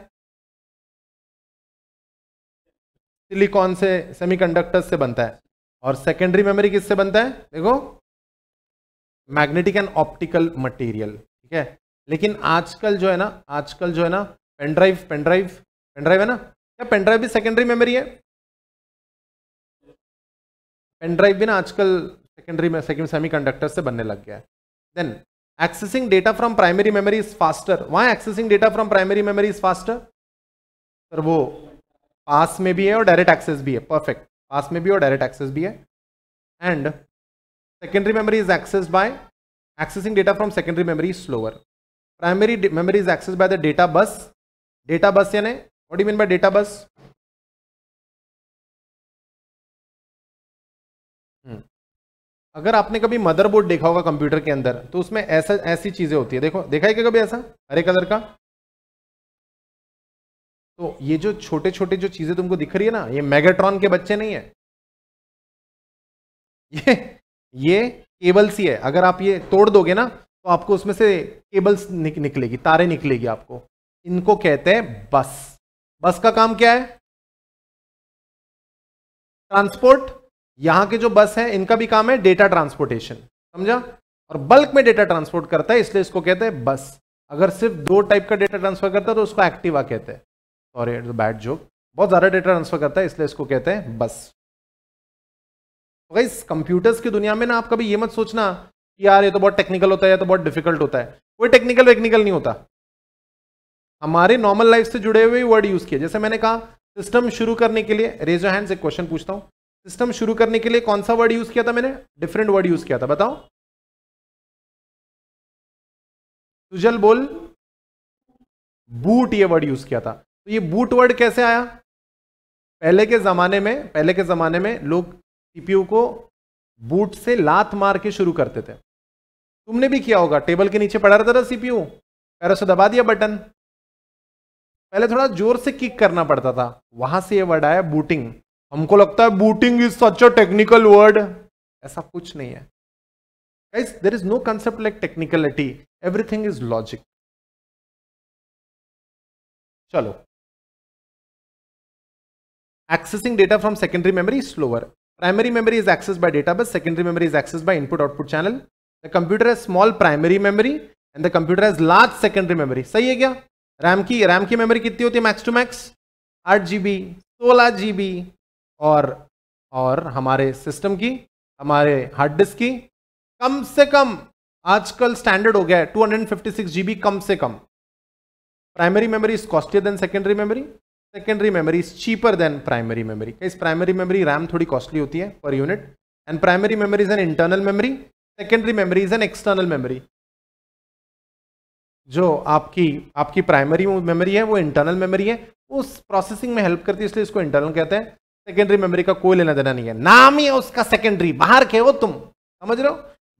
silicon से semiconductor से बनता है और सेकेंडरी मेमोरी किससे बनता है देखो मैग्नेटिक एंड ऑप्टिकल मटेरियल ठीक है लेकिन आजकल जो है ना आजकल जो है ना पेनड्राइव पेनड्राइव पेनड्राइव है ना क्या पेनड्राइव भी सेकेंडरी मेमोरी है पेनड्राइव भी ना आजकल सेकेंडरी में सेकेंड सेमी कंडक्टर से बनने लग गया है then accessing data from primary memory is faster वहां accessing data from primary memory is faster sir वो पास में भी है और डायरेक्ट एक्सेस भी है परफेक्ट पास में भी और डायरेक्ट एक्सेस भी है and secondary memory is access by accessing data from secondary memory slower primary memory is access by the data bus data bus यानी what you mean by data bus अगर आपने कभी motherboard देखा होगा computer के अंदर तो उसमें ऐसा ऐसी चीज़ें होती है देखो देखा है क्या कभी ऐसा हरे कलर का तो ये जो छोटे छोटे जो चीज़ें तुमको दिख रही है ना ये मेगाट्रॉन के बच्चे नहीं है ये ये केबल्स ही है अगर आप ये तोड़ दोगे ना तो आपको उसमें से केबल्स निक, निकलेगी तारे निकलेगी आपको इनको कहते हैं बस बस का काम क्या है ट्रांसपोर्ट यहां के जो बस है इनका भी काम है डेटा ट्रांसपोर्टेशन समझा और बल्क में डेटा ट्रांसपोर्ट करता है इसलिए इसको कहते हैं बस अगर सिर्फ दो टाइप का डेटा ट्रांसफर करता है तो उसको एक्टिवा कहते हैं सॉरी इट्स बैड जोक बहुत ज़्यादा डेटा ट्रांसफर करता है इसलिए इसको कहते हैं बस तो कंप्यूटर्स की दुनिया में ना आप कभी ये मत सोचना कि यार ये तो बहुत टेक्निकल होता है या तो बहुत डिफिकल्ट होता है कोई टेक्निकल वेक्निकल नहीं होता हमारे नॉर्मल लाइफ से जुड़े हुए वर्ड यूज किए जैसे मैंने कहा सिस्टम शुरू करने के लिए रेजो हैंड से क्वेश्चन पूछता हूँ सिस्टम शुरू करने के लिए कौन सा वर्ड यूज किया था मैंने डिफरेंट वर्ड यूज किया था बताओ सुजल बोल बूट ये वर्ड यूज किया था तो ये बूट वर्ड कैसे आया पहले के जमाने में पहले के जमाने में लोग सीपीयू को बूट से लात मार के शुरू करते थे तुमने भी किया होगा टेबल के नीचे पड़ा रहता था सीपीयू पैरों से दबा दिया बटन पहले थोड़ा जोर से किक करना पड़ता था वहां से ये वर्ड आया बूटिंग हमको लगता है booting is such a technical word ऐसा कुछ नहीं है guys there is no concept like technicality everything is logic चलो accessing data from secondary memory slower primary memory is access by data bus secondary memory is access by input output channel the computer is small primary memory and the computer as large secondary memory सही है क्या RAM की RAM की memory कितनी होती है max to max आठ GB सोलह जीबी और और हमारे सिस्टम की हमारे हार्ड डिस्क की कम से कम आजकल स्टैंडर्ड हो गया है 256 जीबी कम से कम primary memory is costly than secondary memory secondary memory is cheaper than primary memory इस प्राइमरी मेमोरी रैम थोड़ी कॉस्टली होती है per unit and primary memory is an internal memory secondary memory is an external memory जो आपकी आपकी primary memory है वो internal memory है उस प्रोसेसिंग में हेल्प करती है इसलिए इसको इंटरनल कहते हैं सेकेंडरी मेमोरी का कोई लेना देना नहीं है नाम ही है उसका सेकेंडरी बाहर के हो तुम समझ रहे हो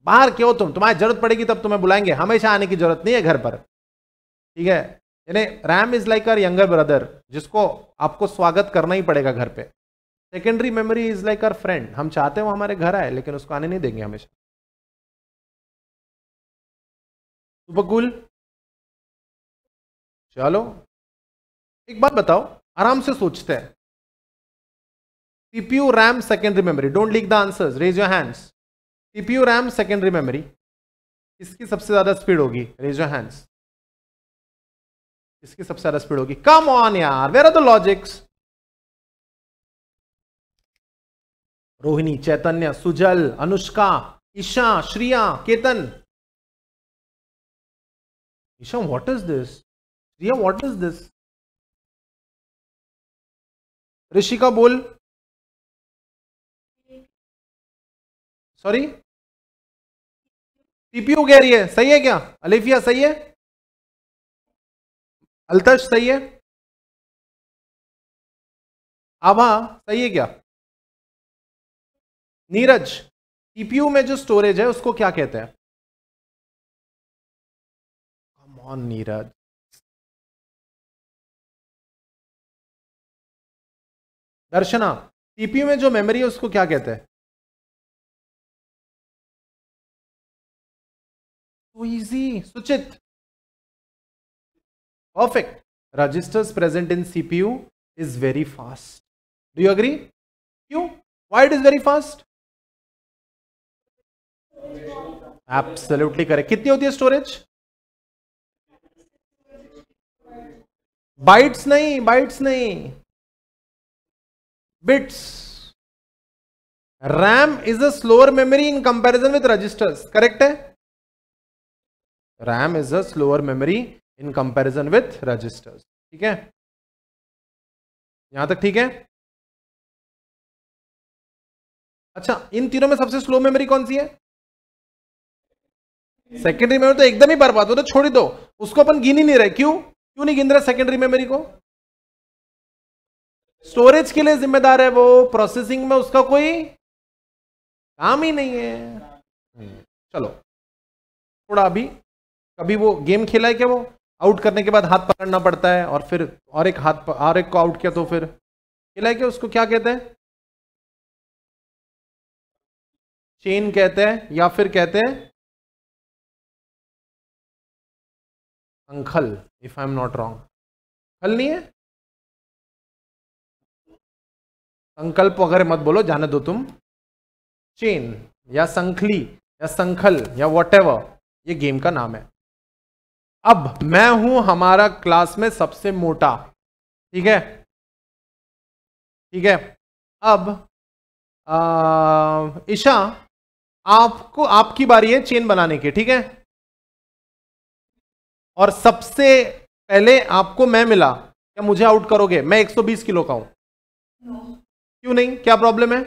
बाहर के हो तुम तुम्हारी जरूरत पड़ेगी तब तुम्हें बुलाएंगे हमेशा आने की जरूरत नहीं है घर पर ठीक है यानी RAM is like uh younger brother जिसको आपको स्वागत करना ही पड़ेगा घर पे secondary memory is like uh friend हम चाहते हैं वो हमारे घर आए लेकिन उसको आने नहीं देंगे हमेशा सुपकूल चलो एक बात बताओ आराम से सोचते हैं CPU, RAM, secondary memory. Don't leak the answers. Raise your hands. CPU, RAM, secondary memory. इसकी सबसे ज्यादा स्पीड होगी रेज योर हैंड्स इसकी सबसे ज्यादा स्पीड होगी कम ऑन यार where are the logics Rohini Chaitanya Sujal Anushka Isha Shriya Ketan Isha what is this Shriya what is this Rishika बोल सॉरी टीपीयू कह रही है सही है क्या अलिफिया सही है अल्तश सही है आभा सही है क्या नीरज टीपीयू में जो स्टोरेज है उसको क्या कहते हैं कमॉन नीरज दर्शना टीपीयू में जो मेमोरी है उसको क्या कहते हैं easy Suchit perfect registers present in CPU is very fast do you agree क्यों why it is very fast absolutely correct कितनी होती है स्टोरेज बाइट्स नहीं बाइट्स नहीं bits RAM is a slower memory in comparison with registers correct है RAM is a slower memory in comparison with registers ठीक है यहां तक ठीक है अच्छा इन तीनों में सबसे स्लो मेमोरी कौन सी है सेकेंडरी मेमोरी तो एकदम ही बर्बाद हो तो छोड़ दो उसको अपन गिन ही नहीं रहे क्यों क्यों नहीं गिन रहे सेकेंडरी मेमोरी को स्टोरेज के लिए जिम्मेदार है वो प्रोसेसिंग में उसका कोई काम ही नहीं है हम्म, चलो थोड़ा अभी कभी वो गेम खेला है क्या वो आउट करने के बाद हाथ पकड़ना पड़ता है और फिर और एक हाथ और एक को आउट किया तो फिर खेला है क्या उसको क्या कहते हैं चेन कहते हैं या फिर कहते हैं अंखल if I am not wrong खल नहीं है संकल्प वगैरह मत बोलो जाने दो तुम चेन या संखली या संखल या वॉट ये गेम का नाम है अब मैं हूं हमारा क्लास में सबसे मोटा ठीक है ठीक है अब आ, ईशा आपको आपकी बारी है चेन बनाने की ठीक है और सबसे पहले आपको मैं मिला क्या मुझे आउट करोगे मैं 120 किलो का हूं क्यों नहीं क्या प्रॉब्लम है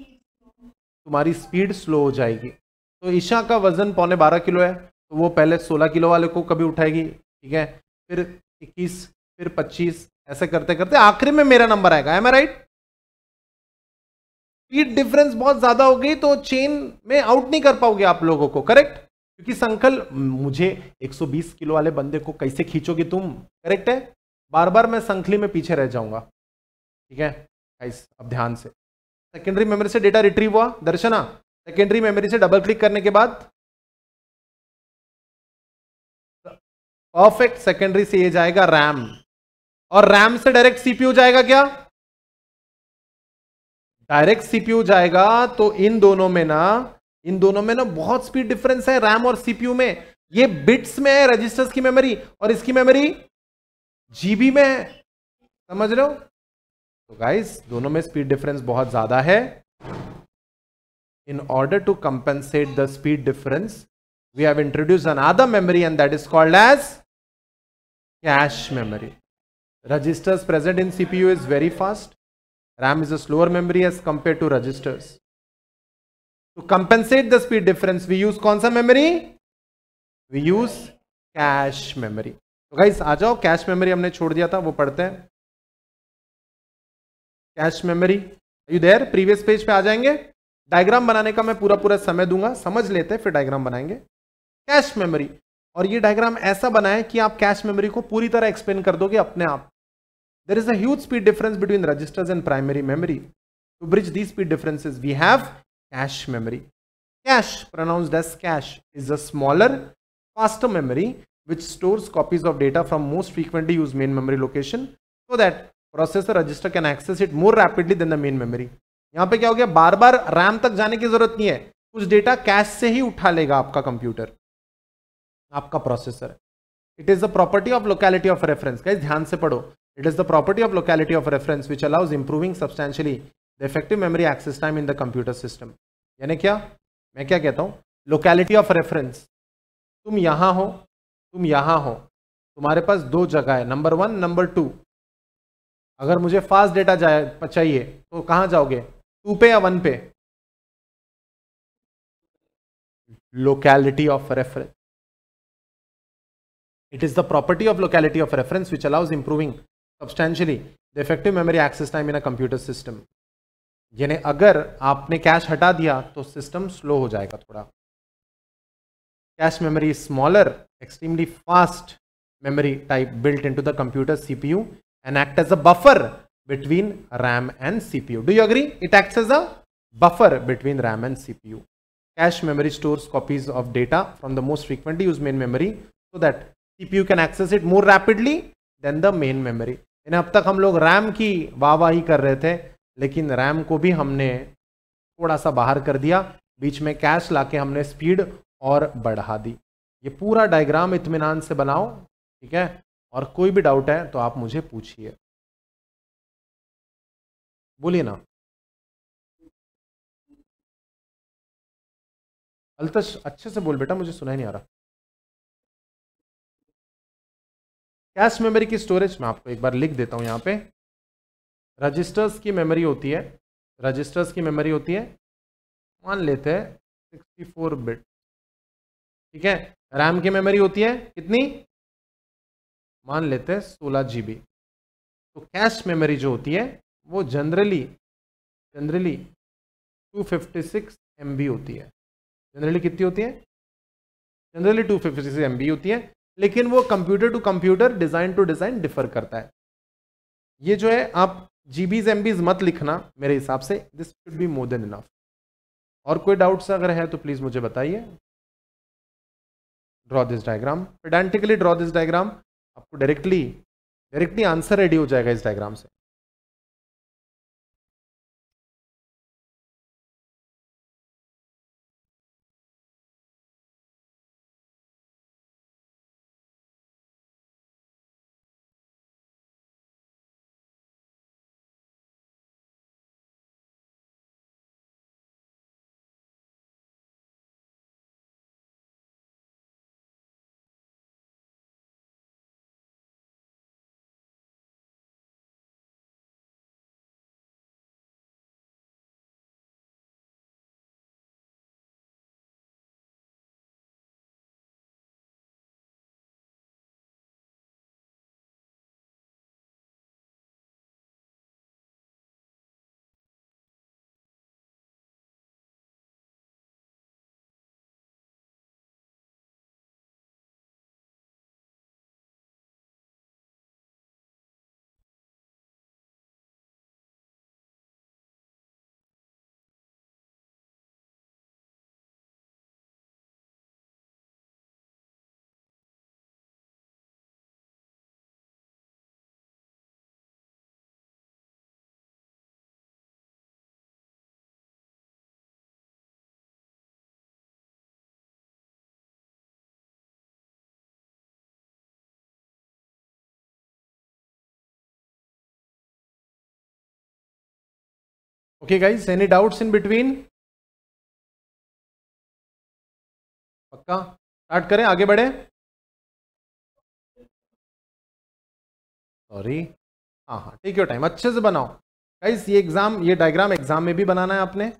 तुम्हारी स्पीड स्लो हो जाएगी तो ईशा का वजन पौने बारह किलो है तो वो पहले 16 किलो वाले को कभी उठाएगी ठीक है फिर 21 फिर 25 ऐसे करते करते आखिरी में मेरा नंबर आएगा am I right speed difference बहुत ज़्यादा हो गई तो चेन में आउट नहीं कर पाओगे आप लोगों को करेक्ट क्योंकि संकल मुझे 120 किलो वाले बंदे को कैसे खींचोगे तुम करेक्ट है बार बार मैं संखली में पीछे रह जाऊंगा ठीक है गाइस अब ध्यान से सेकेंडरी मेमोरी से डेटा रिट्रीव हुआ दर्शना सेकेंडरी मेमोरी से डबल क्लिक करने के बाद परफेक्ट सेकेंडरी से ये जाएगा रैम और रैम से डायरेक्ट सीपीयू जाएगा क्या डायरेक्ट सीपीयू जाएगा तो इन दोनों में ना इन दोनों में ना बहुत स्पीड डिफरेंस है रैम और सीपीयू में ये बिट्स में है रजिस्टर्स की मेमोरी और इसकी मेमोरी जीबी में है समझ रहे हो तो गाइस दोनों में स्पीड डिफरेंस बहुत ज्यादा है order to to the speed difference we have introduce introduced another memory and that is called as cache memory. Registers present in CPU is very fast. RAM is a slower memory as compared to registers. To compensate the speed difference, we use कौन सा memory? We use cache memory. तो guys आ जाओ cache memory हमने छोड़ दिया था वो पढ़ते हैं cache memory you there previous page पे आ जाएंगे डायग्राम बनाने का मैं पूरा पूरा समय दूंगा समझ लेते हैं फिर डायग्राम बनाएंगे कैश मेमोरी और ये डायग्राम ऐसा बनाए कि आप कैश मेमोरी को पूरी तरह एक्सप्लेन कर दोगे अपने आप there is a speed difference between registers and primary memory to bridge the speed differences we have cache memory cache pronounced as cash is a smaller faster memory which stores copies of data from most frequently use main memory location so that processor register can access it more rapidly than the main memory यहाँ पे क्या हो गया बार बार RAM तक जाने की जरूरत नहीं है कुछ डेटा कैश से ही उठा लेगा आपका कंप्यूटर आपका प्रोसेसर है it is the property of locality of reference guys ध्यान से पढ़ो it is the property of locality of reference which allows improving substantially the effective memory access time in the computer system यानी क्या मैं क्या कहता हूँ लोकैलिटी ऑफ रेफरेंस तुम यहाँ हो तुम यहाँ हो तुम्हारे पास दो जगह है नंबर वन नंबर टू अगर मुझे फास्ट डेटा चाहिए तो कहाँ जाओगे टू पे या वन पे locality of reference It is the property of locality of reference which allows improving substantially the effective memory access time in a computer system. यानी अगर आपने कैश हटा दिया तो सिस्टम स्लो हो जाएगा थोड़ा cache memory smaller extremely fast memory type built into the computer CPU and acts as a buffer between RAM and CPU. Do you agree? It acts as a buffer between RAM and CPU. Cache memory stores copies of data from the most frequently used main memory so that CPU can access it more rapidly than the main memory यानी अब तक हम लोग RAM की वाह कर रहे थे लेकिन रैम को भी हमने थोड़ा सा बाहर कर दिया बीच में कैश लाके हमने स्पीड और बढ़ा दी ये पूरा डायग्राम इतमान से बनाओ ठीक है और कोई भी डाउट है तो आप मुझे पूछिए बोलिए ना अल्तश अच्छे से बोल बेटा मुझे सुना ही नहीं आ रहा कैश मेमोरी की स्टोरेज मैं आपको एक बार लिख देता हूँ यहाँ पे रजिस्टर्स की मेमोरी होती है रजिस्टर्स की मेमोरी होती है मान लेते हैं सिक्सटी फोर बिट ठीक है रैम की मेमोरी होती है कितनी मान लेते हैं सोलह जी बी तो कैश मेमोरी जो होती है वो generally generally two fifty six M B होती है जनरली कितनी होती है generally two fifty six M B होती है लेकिन वो computer to computer design to design differ करता है ये जो है आप जी बीज एम बीज मत लिखना मेरे हिसाब से this should be more than enough और कोई डाउट्स अगर है तो प्लीज़ मुझे बताइए draw this diagram pedantically draw this diagram आपको डायरेक्टली डायरेक्टली आंसर रेडी हो जाएगा इस डायग्राम से okay guys any doubts in between पक्का स्टार्ट करें आगे बढ़े सॉरी हाँ हाँ ठीक है टाइम अच्छे से बनाओ गाइस ये एग्जाम ये डायग्राम एग्जाम में भी बनाना है आपने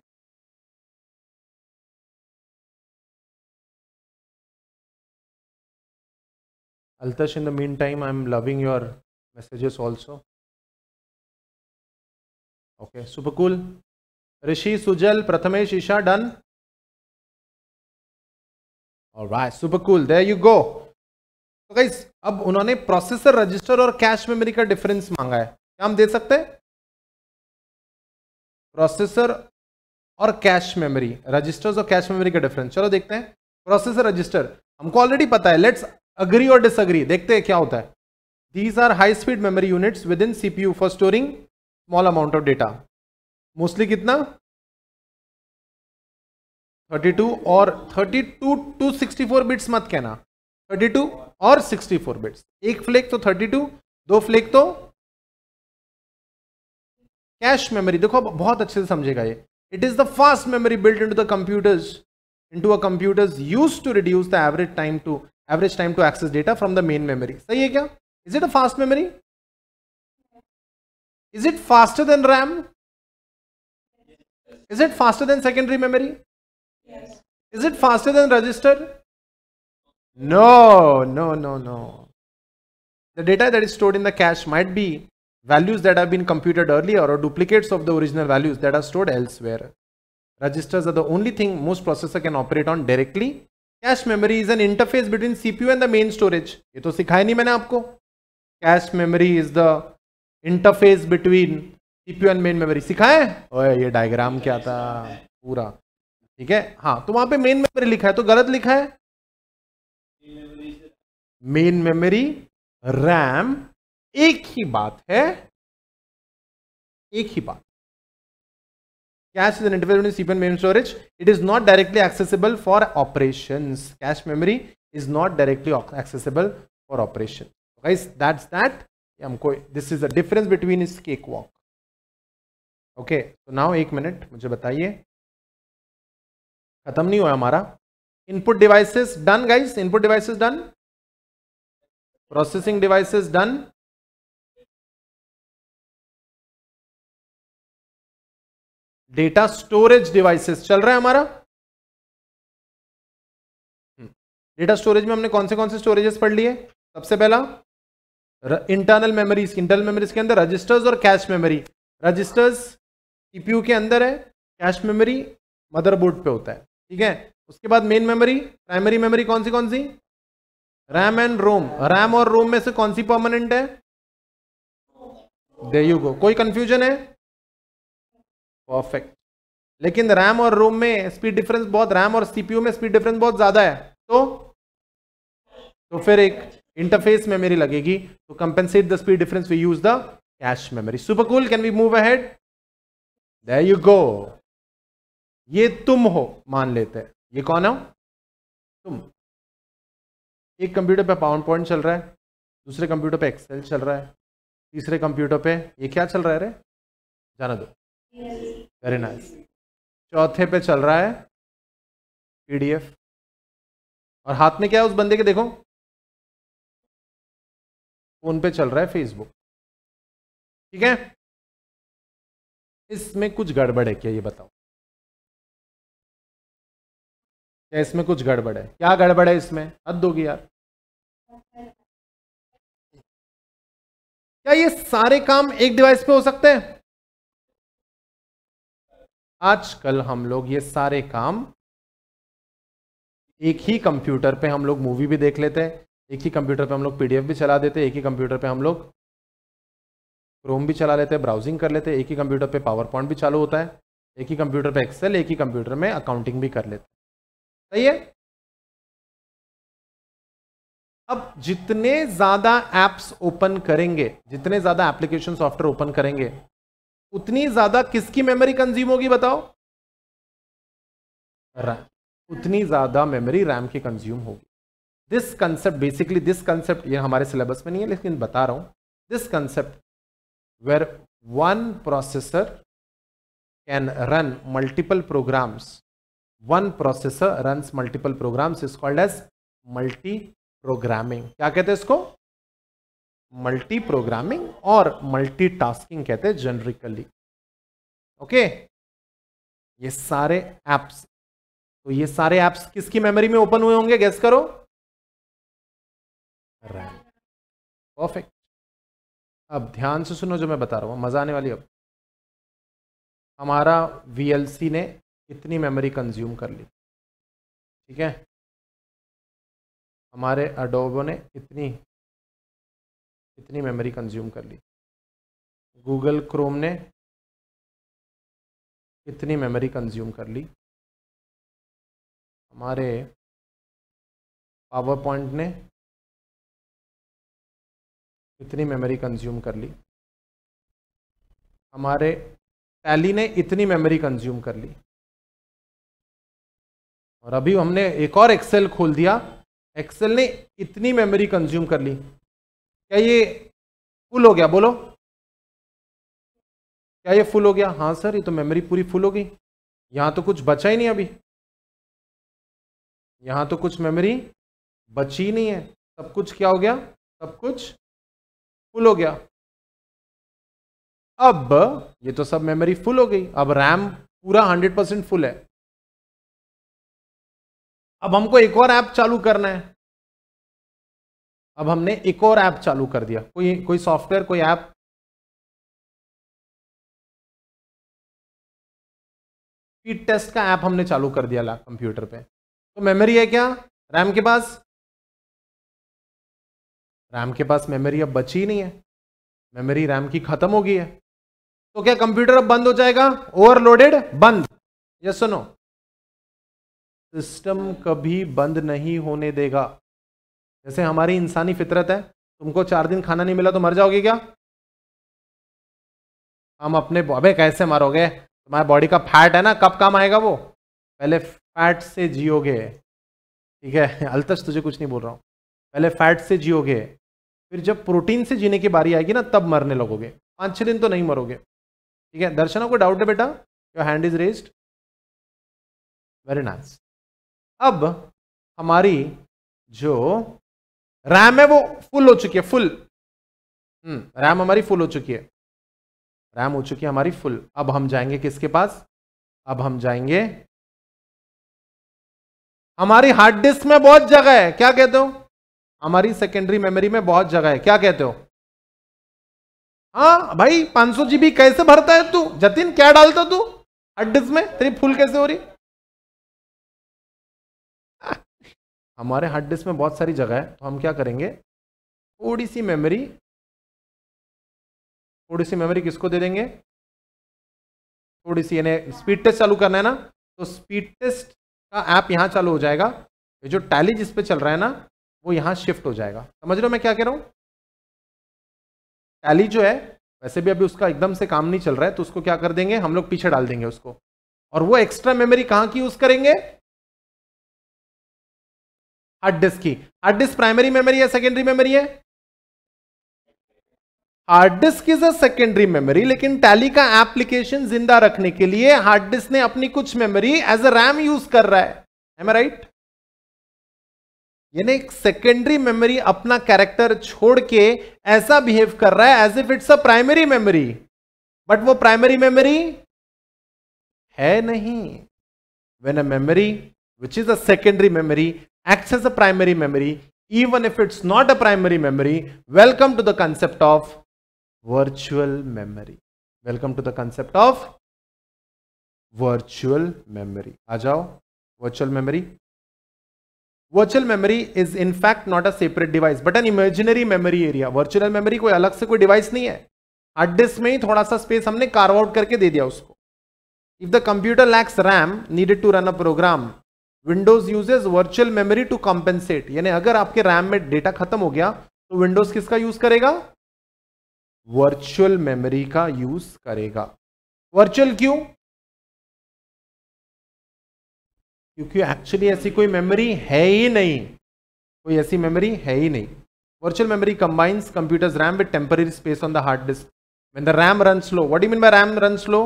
अल्तश in the meantime I am loving your messages also okay सुपकुल ऋषि सुजल प्रथमेश ईशा डन और सुपर कूल यू गो तो गाइस अब उन्होंने प्रोसेसर रजिस्टर और कैश मेमोरी का डिफरेंस मांगा है क्या हम दे सकते हैं प्रोसेसर और कैश मेमोरी रजिस्टर्स और कैश मेमोरी का डिफरेंस चलो देखते हैं प्रोसेसर रजिस्टर हमको ऑलरेडी पता है लेट्स अग्री और डिसअग्री देखते हैं क्या होता है these are high speed memory units within CPU for storing small amount of data mostly कितना 32 और 32 टू टू सिक्सटी बिट्स मत कहना 32 और 64 बिट्स एक फ्लेक तो 32 दो फ्लेक तो कैश मेमोरी देखो बहुत अच्छे से समझेगा ये it is the fast memory build into the computers into a computers use to reduce the average time to average time to access data from the main memory सही है क्या is it a fast memory Is it faster than RAM? Is it faster than secondary memory? Yes. Is it faster than register? No, no, no, no. The data that is stored in the cache might be values that have been computed earlier or duplicates of the original values that are stored elsewhere. Registers are the only thing most processor can operate on directly. Cache memory is an interface between CPU and the main storage. ये तो सिखाया नहीं मैंने Cache memory is the interface between CPU and main memory सिखाए ओए ये diagram क्या था पूरा ठीक है हाँ तो वहां पे मेन मेमोरी लिखा है तो गलत लिखा है मेन मेमोरी रैम एक ही बात है एक ही बात cache is an interface between CPU and main storage it is not directly accessible for operation cache memory is not directly accessible for operation guys that हमको this is the difference between is cakewalk okay तो now एक minute मुझे बताइए खत्म नहीं हुआ हमारा input devices done guys input devices done processing devices done data storage devices चल रहा है हमारा डेटा हम्म, स्टोरेज में हमने कौन से कौन से स्टोरेजेस पढ़ लिए सबसे पहला इंटरनल मेमोरीज इंटरनल मेमोरीज के अंदर रजिस्टर्स और कैश मेमोरी रजिस्टर्स सीपीयू के अंदर है कैश मेमोरी मदरबोर्ड पे होता है ठीक है उसके बाद मेन मेमोरी प्राइमरी मेमोरी कौन सी कौन सी रैम एंड रोम रैम और रोम में से कौन सी परमानेंट है दे यू गो कोई कंफ्यूजन है परफेक्ट लेकिन रैम और रोम में स्पीड डिफरेंस बहुत रैम और सीपीयू में स्पीड डिफरेंस बहुत ज्यादा है तो तो फिर एक इंटरफेस मेमोरी लगेगी तो compensate the speed difference we use the cache memory super cool can we move ahead there you go ये तुम हो मान लेते हैं ये कौन हो तुम एक कंप्यूटर पे पावर पॉइंट चल रहा है दूसरे कंप्यूटर पे एक्सेल चल रहा है तीसरे कंप्यूटर पे ये क्या चल रहा है रे जाना दो वेरी नाइस चौथे पे चल रहा है पीडीएफ और हाथ में क्या है उस बंदे के देखो फोन पे चल रहा है फेसबुक ठीक है इसमें कुछ गड़बड़ है क्या ये बताओ क्या इसमें कुछ गड़बड़ है क्या गड़बड़ है इसमें हद होगी यार क्या ये सारे काम एक डिवाइस पे हो सकते हैं आजकल हम लोग ये सारे काम एक ही कंप्यूटर पे हम लोग मूवी भी देख लेते हैं एक ही कंप्यूटर पे हम लोग पीडीएफ भी चला देते एक ही कंप्यूटर पे हम लोग क्रोम भी चला लेते हैं ब्राउजिंग कर लेते हैं एक ही कंप्यूटर पे पावर पॉइंट भी चालू होता है एक ही कंप्यूटर पे एक्सेल एक ही कंप्यूटर में अकाउंटिंग भी कर लेते सही है अब जितने ज़्यादा एप्स ओपन करेंगे जितने ज़्यादा एप्लीकेशन सॉफ्टवेयर ओपन करेंगे उतनी ज़्यादा किसकी मेमोरी कंज्यूम होगी बताओ रैम उतनी ज़्यादा मेमोरी रैम की कंज्यूम होगी this concept basically this concept ये हमारे सिलेबस में नहीं है लेकिन बता रहा हूँ this concept where one processor can run multiple programs one processor run multiple programs is called as multi multiprogramming क्या कहते हैं इसको मल्टी प्रोग्रामिंग और मल्टी टास्किंग कहते हैं जनरिकली ओके ये सारे एप्स तो ये सारे एप्स किसकी मेमोरी में ओपन हुए होंगे गैस करो रैम परफेक्ट अब ध्यान से सुनो जो मैं बता रहा हूँ मज़ा आने वाली अब हमारा वी ने इतनी मेमोरी कंज्यूम कर ली ठीक है हमारे अडोबो ने इतनी इतनी मेमोरी कंज्यूम कर ली गूगल क्रोम ने इतनी मेमोरी कंज्यूम कर ली हमारे पावर पॉइंट ने इतनी मेमोरी कंज्यूम कर ली हमारे टैली ने इतनी मेमोरी कंज्यूम कर ली और अभी हमने एक और एक्सेल खोल दिया एक्सेल ने इतनी मेमोरी कंज्यूम कर ली क्या ये फुल हो गया बोलो क्या ये फुल हो गया हाँ सर ये तो मेमोरी पूरी फुल हो गई यहाँ तो कुछ बचा ही नहीं अभी यहाँ तो कुछ मेमोरी बची ही नहीं है सब कुछ क्या हो गया सब कुछ फुल हो गया अब ये तो सब मेमोरी फुल हो गई अब रैम पूरा 100 परसेंट फुल है अब हमको एक और ऐप चालू करना है अब हमने एक और ऐप चालू कर दिया कोई कोई सॉफ्टवेयर कोई ऐप टेस्ट का ऐप हमने चालू कर दिया कंप्यूटर पे तो मेमोरी है क्या रैम के पास रैम के पास मेमोरी अब बची ही नहीं है मेमोरी रैम की खत्म हो गई है तो क्या कंप्यूटर अब बंद हो जाएगा ओवरलोडेड बंद यस सुनो सिस्टम कभी बंद नहीं होने देगा जैसे हमारी इंसानी फितरत है तुमको चार दिन खाना नहीं मिला तो मर जाओगे क्या हम अपने अबे कैसे मरोगे तुम्हारे बॉडी का फैट है ना कब काम आएगा वो पहले फैट से जियोगे ठीक है अलतश तुझे कुछ नहीं बोल रहा हूँ पहले फैट से जियोगे फिर जब प्रोटीन से जीने की बारी आएगी ना तब मरने लगोगे पाँच छः दिन तो नहीं मरोगे ठीक है दर्शना को डाउट है बेटा your hand is raised very nice अब हमारी जो रैम है वो फुल हो चुकी है फुल रैम हम्म, हमारी फुल हो चुकी है रैम हो चुकी है हमारी फुल अब हम जाएंगे किसके पास अब हम जाएंगे हमारी हार्ड डिस्क में बहुत जगह है क्या कहते हो हमारी सेकेंडरी मेमोरी में बहुत जगह है क्या कहते हो हाँ भाई 500 सौ जीबी कैसे भरता है तू जतिन क्या डालता तू हार्ड डिस्क में तेरी फुल कैसे हो रही हमारे हार्ड डिस्क में बहुत सारी जगह है तो हम क्या करेंगे थोड़ी सी मेमोरी थोड़ी सी मेमोरी किसको दे देंगे थोड़ी सी यानी स्पीड टेस्ट चालू करना है ना तो स्पीड टेस्ट का ऐप यहाँ चालू हो जाएगा ये जो टैली जिस पे चल रहा है ना वो यहां शिफ्ट हो जाएगा समझ रहे हो मैं क्या कह रहा हूं टैली जो है वैसे भी अभी उसका एकदम से काम नहीं चल रहा है तो उसको क्या कर देंगे हम लोग पीछे डाल देंगे उसको और वो एक्स्ट्रा मेमोरी कहां की यूज करेंगे हार्ड डिस्क की हार्ड डिस्क प्राइमरी मेमोरी है सेकेंडरी मेमोरी है hard disk is a secondary memory लेकिन टैली का एप्लीकेशन जिंदा रखने के लिए हार्ड डिस्क ने अपनी कुछ memory as a RAM use कर रहा है राइट right? यानी एक सेकेंडरी मेमोरी अपना कैरेक्टर छोड़ के ऐसा बिहेव कर रहा है as if it's a primary memory but वो प्राइमरी मेमोरी है नहीं when a memory which is a secondary memory act as a primary memory even if it's not a primary memory welcome to the concept of virtual memory welcome to the concept of virtual memory आ जाओ virtual memory virtual memory is in fact not a separate device but an imaginary memory area virtual memory कोई अलग से कोई device नहीं है hard disc में ही थोड़ा सा स्पेस हमने कार्व आउट करके दे दिया उसको if the computer lacks RAM needed to run a program Windows uses virtual memory to compensate यानी अगर आपके रैम में डेटा खत्म हो गया तो विंडोज किसका यूज करेगा वर्चुअल मेमोरी का यूज करेगा वर्चुअल क्यों क्योंकि एक्चुअली ऐसी कोई मेमोरी है ही नहीं कोई ऐसी मेमोरी है ही नहीं virtual memory combines computer's RAM with temporary space on the hard disk when the RAM run slow what you mean by RAM run slow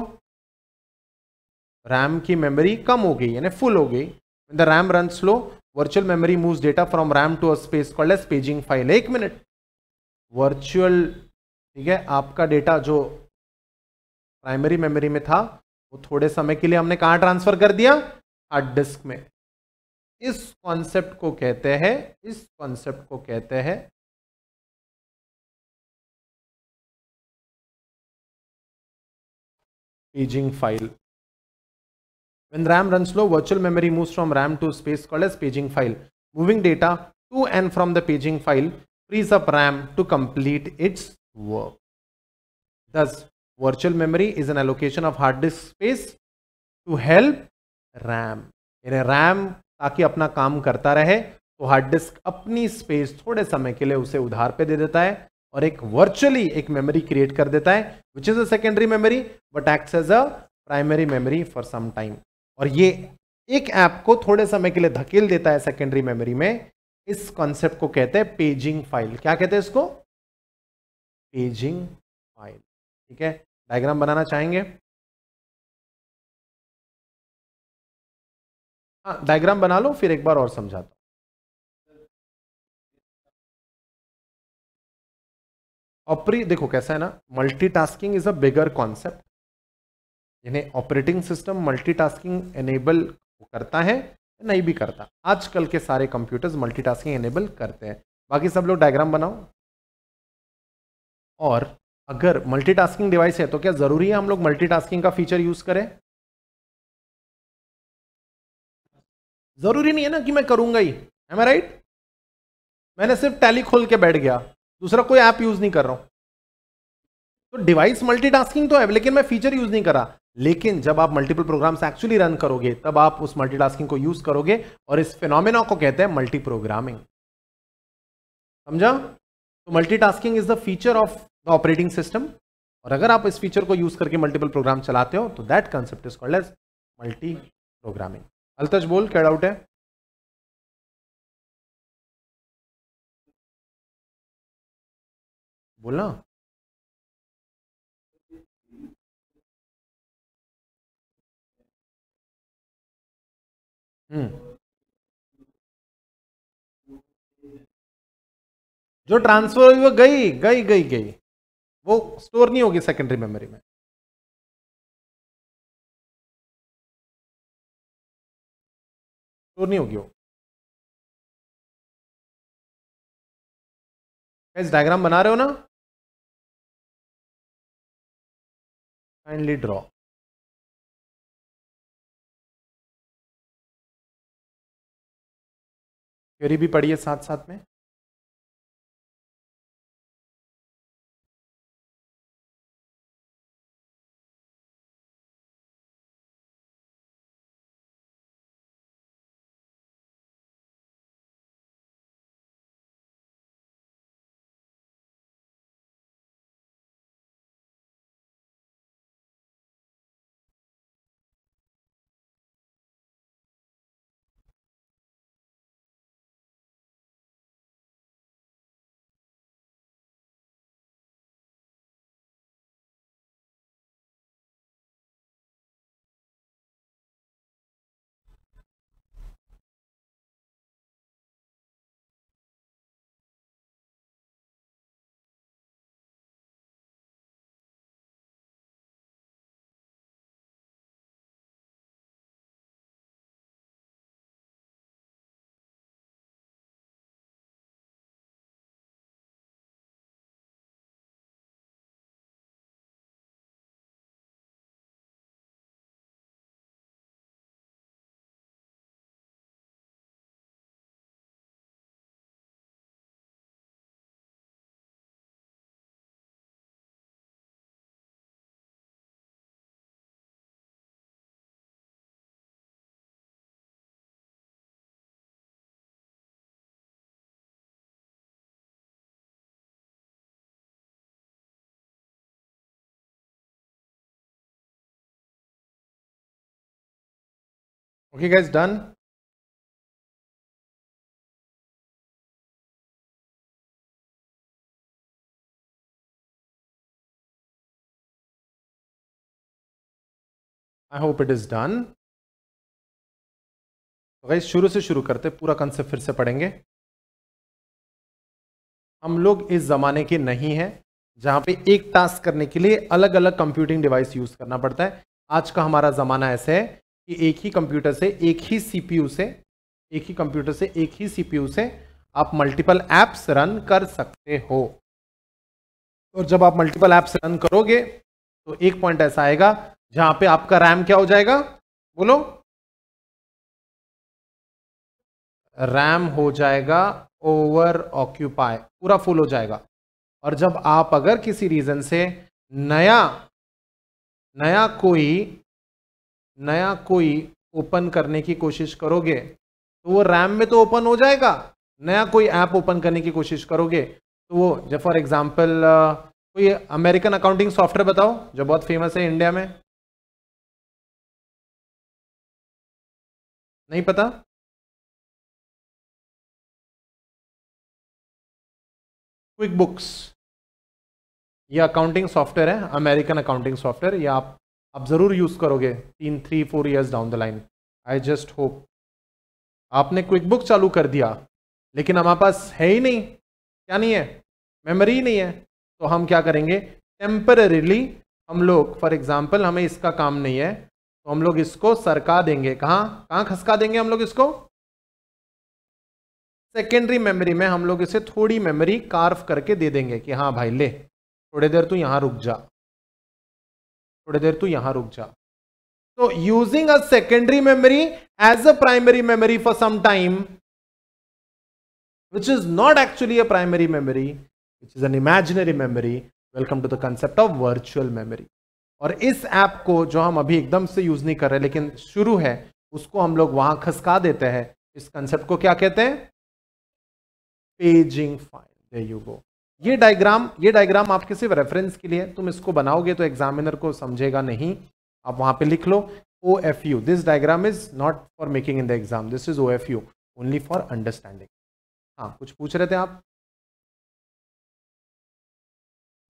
RAM की मेमोरी कम हो गई यानी फुल हो गई when the RAM run slow virtual memory move data from RAM to a space called as paging file एक मिनट virtual ठीक है आपका डेटा जो प्राइमरी मेमोरी में था वो थोड़े समय के लिए हमने कहाँ ट्रांसफर कर दिया हार्ड डिस्क में इस कॉन्सेप्ट को कहते हैं इस कॉन्सेप्ट को कहते हैं paging file. When RAM runs low, virtual memory moves from RAM to space called as paging file. Moving data to and from the paging file frees up RAM to complete its work. Thus, virtual memory is an allocation of hard disk space to help RAM यानी RAM ताकि अपना काम करता रहे तो hard disk अपनी space थोड़े समय के लिए उसे उधार पे दे देता है और एक वर्चुअली एक मेमोरी क्रिएट कर देता है which is a secondary memory but act as a primary memory for some time और ये एक ऐप को थोड़े समय के लिए धकेल देता है सेकेंडरी मेमोरी में इस कॉन्सेप्ट को कहते हैं पेजिंग फाइल क्या कहते हैं इसको पेजिंग फाइल ठीक है डायग्राम बनाना चाहेंगे डायग्राम हाँ, बना लो फिर एक बार और समझाता हूँ ऑपरी देखो कैसा है ना multitasking is a bigger concept यानी ऑपरेटिंग सिस्टम मल्टीटास्किंग एनेबल करता है नहीं भी करता आजकल के सारे कंप्यूटर्स मल्टीटास्किंग एनेबल करते हैं बाकी सब लोग डायग्राम बनाओ और अगर मल्टीटास्किंग डिवाइस है तो क्या ज़रूरी है हम लोग मल्टीटास्किंग का फीचर यूज़ करें जरूरी नहीं है ना कि मैं करूंगा ही एम आई राइट मैंने सिर्फ टैली खोल के बैठ गया दूसरा कोई ऐप यूज नहीं कर रहा हूं तो डिवाइस मल्टीटास्किंग तो है लेकिन मैं फीचर यूज नहीं करा लेकिन जब आप मल्टीपल प्रोग्राम्स एक्चुअली रन करोगे तब आप उस मल्टीटास्किंग को यूज करोगे और इस फिनोमिना को कहते हैं मल्टी प्रोग्रामिंग समझा तो multitasking is the feature of the operating system और अगर आप इस फीचर को यूज करके मल्टीपल प्रोग्राम चलाते हो तो that concept is called as multi programming अल्तज बोल क्या डाउट है बोलना हम्म जो ट्रांसफर हुई वो गई गई गई गई वो स्टोर नहीं होगी सेकेंडरी मेमोरी में स्टोर नहीं होगी वो इस डायग्राम बना रहे हो ना काइंडली ड्रॉ क्वेरी भी पढ़िए साथ साथ में okay guys done I hope it is done तो गाइस शुरू से शुरू करते पूरा कंसेप्ट फिर से पढ़ेंगे हम लोग इस ज़माने के नहीं हैं जहां पे एक टास्क करने के लिए अलग अलग कंप्यूटिंग डिवाइस यूज़ करना पड़ता है आज का हमारा ज़माना ऐसे है कि एक ही कंप्यूटर से एक ही सीपीयू से एक ही कंप्यूटर से एक ही सीपीयू से आप मल्टीपल एप्स रन कर सकते हो और जब आप मल्टीपल एप्स रन करोगे तो एक पॉइंट ऐसा आएगा जहां पे आपका रैम क्या हो जाएगा बोलो रैम हो जाएगा ओवर ऑक्यूपाई पूरा फुल हो जाएगा और जब आप अगर किसी रीजन से नया नया कोई नया कोई ओपन करने की कोशिश करोगे तो वो रैम में तो ओपन हो जाएगा नया कोई ऐप ओपन करने की कोशिश करोगे तो वो जब फॉर एग्जाम्पल कोई अमेरिकन अकाउंटिंग सॉफ्टवेयर बताओ जो बहुत फेमस है इंडिया में नहीं पता क्विक बुक्स यह अकाउंटिंग सॉफ्टवेयर है अमेरिकन अकाउंटिंग सॉफ्टवेयर या आप आप ज़रूर यूज़ करोगे तीन three four years down the line I just hope आपने क्विक बुक चालू कर दिया लेकिन हमारे पास है ही नहीं क्या नहीं है मेमोरी ही नहीं है तो हम क्या करेंगे टेम्पररीली हम लोग फॉर एग्जाम्पल हमें इसका काम नहीं है तो हम लोग इसको सरका देंगे कहाँ कहाँ खसका देंगे हम लोग इसको सेकेंडरी मेमोरी में हम लोग इसे थोड़ी मेमोरी कार्व करके दे देंगे कि हाँ भाई ले थोड़ी देर तू यहाँ रुक जा थोड़ी देर तू यहां रुक जा तो using a secondary memory as a primary memory for some time which is not actually a primary memory which is an imaginary memory welcome to the concept of virtual memory और इस ऐप को जो हम अभी एकदम से use नहीं कर रहे लेकिन शुरू है उसको हम लोग वहां खसका देते हैं इस कंसेप्ट को क्या कहते हैं paging file there you go ये डायग्राम ये डायग्राम आपके सिर्फ रेफरेंस के लिए तुम इसको बनाओगे तो एग्जामिनर को समझेगा नहीं आप वहां पे लिख लो O F U this diagram is not for making in the exam this is O F U only for understanding हाँ कुछ पूछ रहे थे आप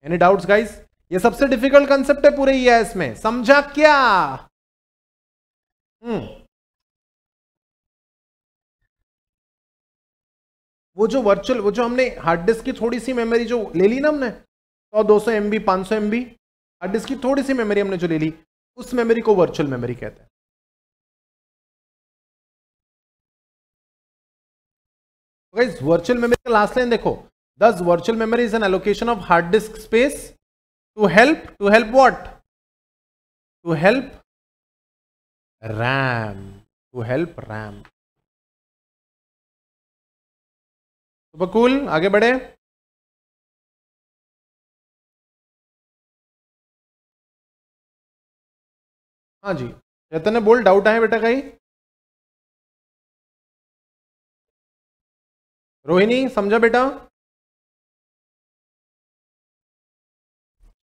एनी डाउट गाइज ये सबसे डिफिकल्ट कंसेप्ट है पूरे ई e है में समझा क्या हम्म वो जो वर्चुअल वो जो हमने हार्ड डिस्क की थोड़ी सी मेमोरी जो ले ली ना हमने सौ दो सौ एम बी पाँच सौ एम बी हार्ड डिस्क की थोड़ी सी मेमोरी हमने जो ले ली उस मेमोरी को वर्चुअल मेमोरी कहते हैं गाइस वर्चुअल मेमोरी का लास्ट लाइन देखो this virtual memory is an allocation of hard disk space to help to help what to help RAM to help RAM तो बकूल आगे बढ़े हाँ जी रतन ने बोल डाउट आए बेटा कहीं रोहिणी समझा बेटा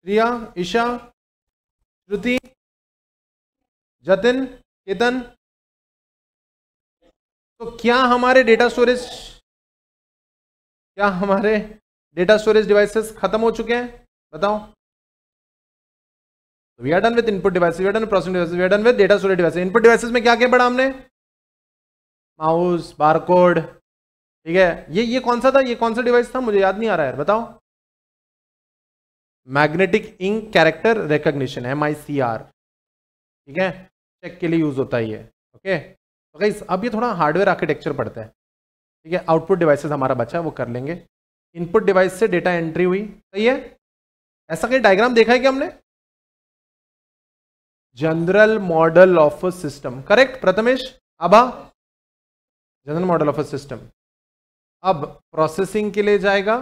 रिया ईशा श्रुति जतिन केतन तो क्या हमारे डेटा स्टोरेज क्या हमारे डेटा स्टोरेज डिवाइसेस खत्म हो चुके हैं बताओ we are done with input device we are done processing device we are done with data storage device input devices में क्या क्या पड़ा हमने माउस बारकोड ठीक है ये ये कौन सा था ये कौन सा डिवाइस था मुझे याद नहीं आ रहा यार बताओ magnetic ink character recognition M I C R ठीक है चेक के लिए यूज होता है ये ओके तो अब ये थोड़ा हार्डवेयर आर्किटेक्चर पड़ता है ठीक है आउटपुट डिवाइसेस हमारा बचा वो कर लेंगे इनपुट डिवाइस से डेटा एंट्री हुई सही है ऐसा कहीं डायग्राम देखा है क्या हमने general model of a system correct Prathamesh अबा general model of a system अब प्रोसेसिंग के लिए जाएगा